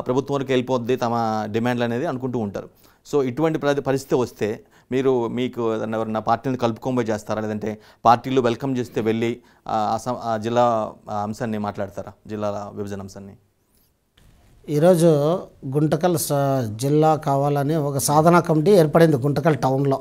ప్రభుత్వం వరకు వెళ్ళిపోద్ది తమ డిమాండ్లు అనేది అనుకుంటూ ఉంటారు సో ఇటువంటి పరిస్థితి వస్తే మీరు మీకు ఎవరైనా పార్టీని కలుపుకోబోయి చేస్తారా లేదంటే పార్టీలు వెల్కమ్ చేస్తే వెళ్ళి జిల్లా అంశాన్ని మాట్లాడతారా జిల్లాల విభజన అంశాన్ని ఈరోజు గుంటకల్ జిల్లా కావాలని ఒక సాధనా కమిటీ ఏర్పడింది గుంటకల్ టౌన్లో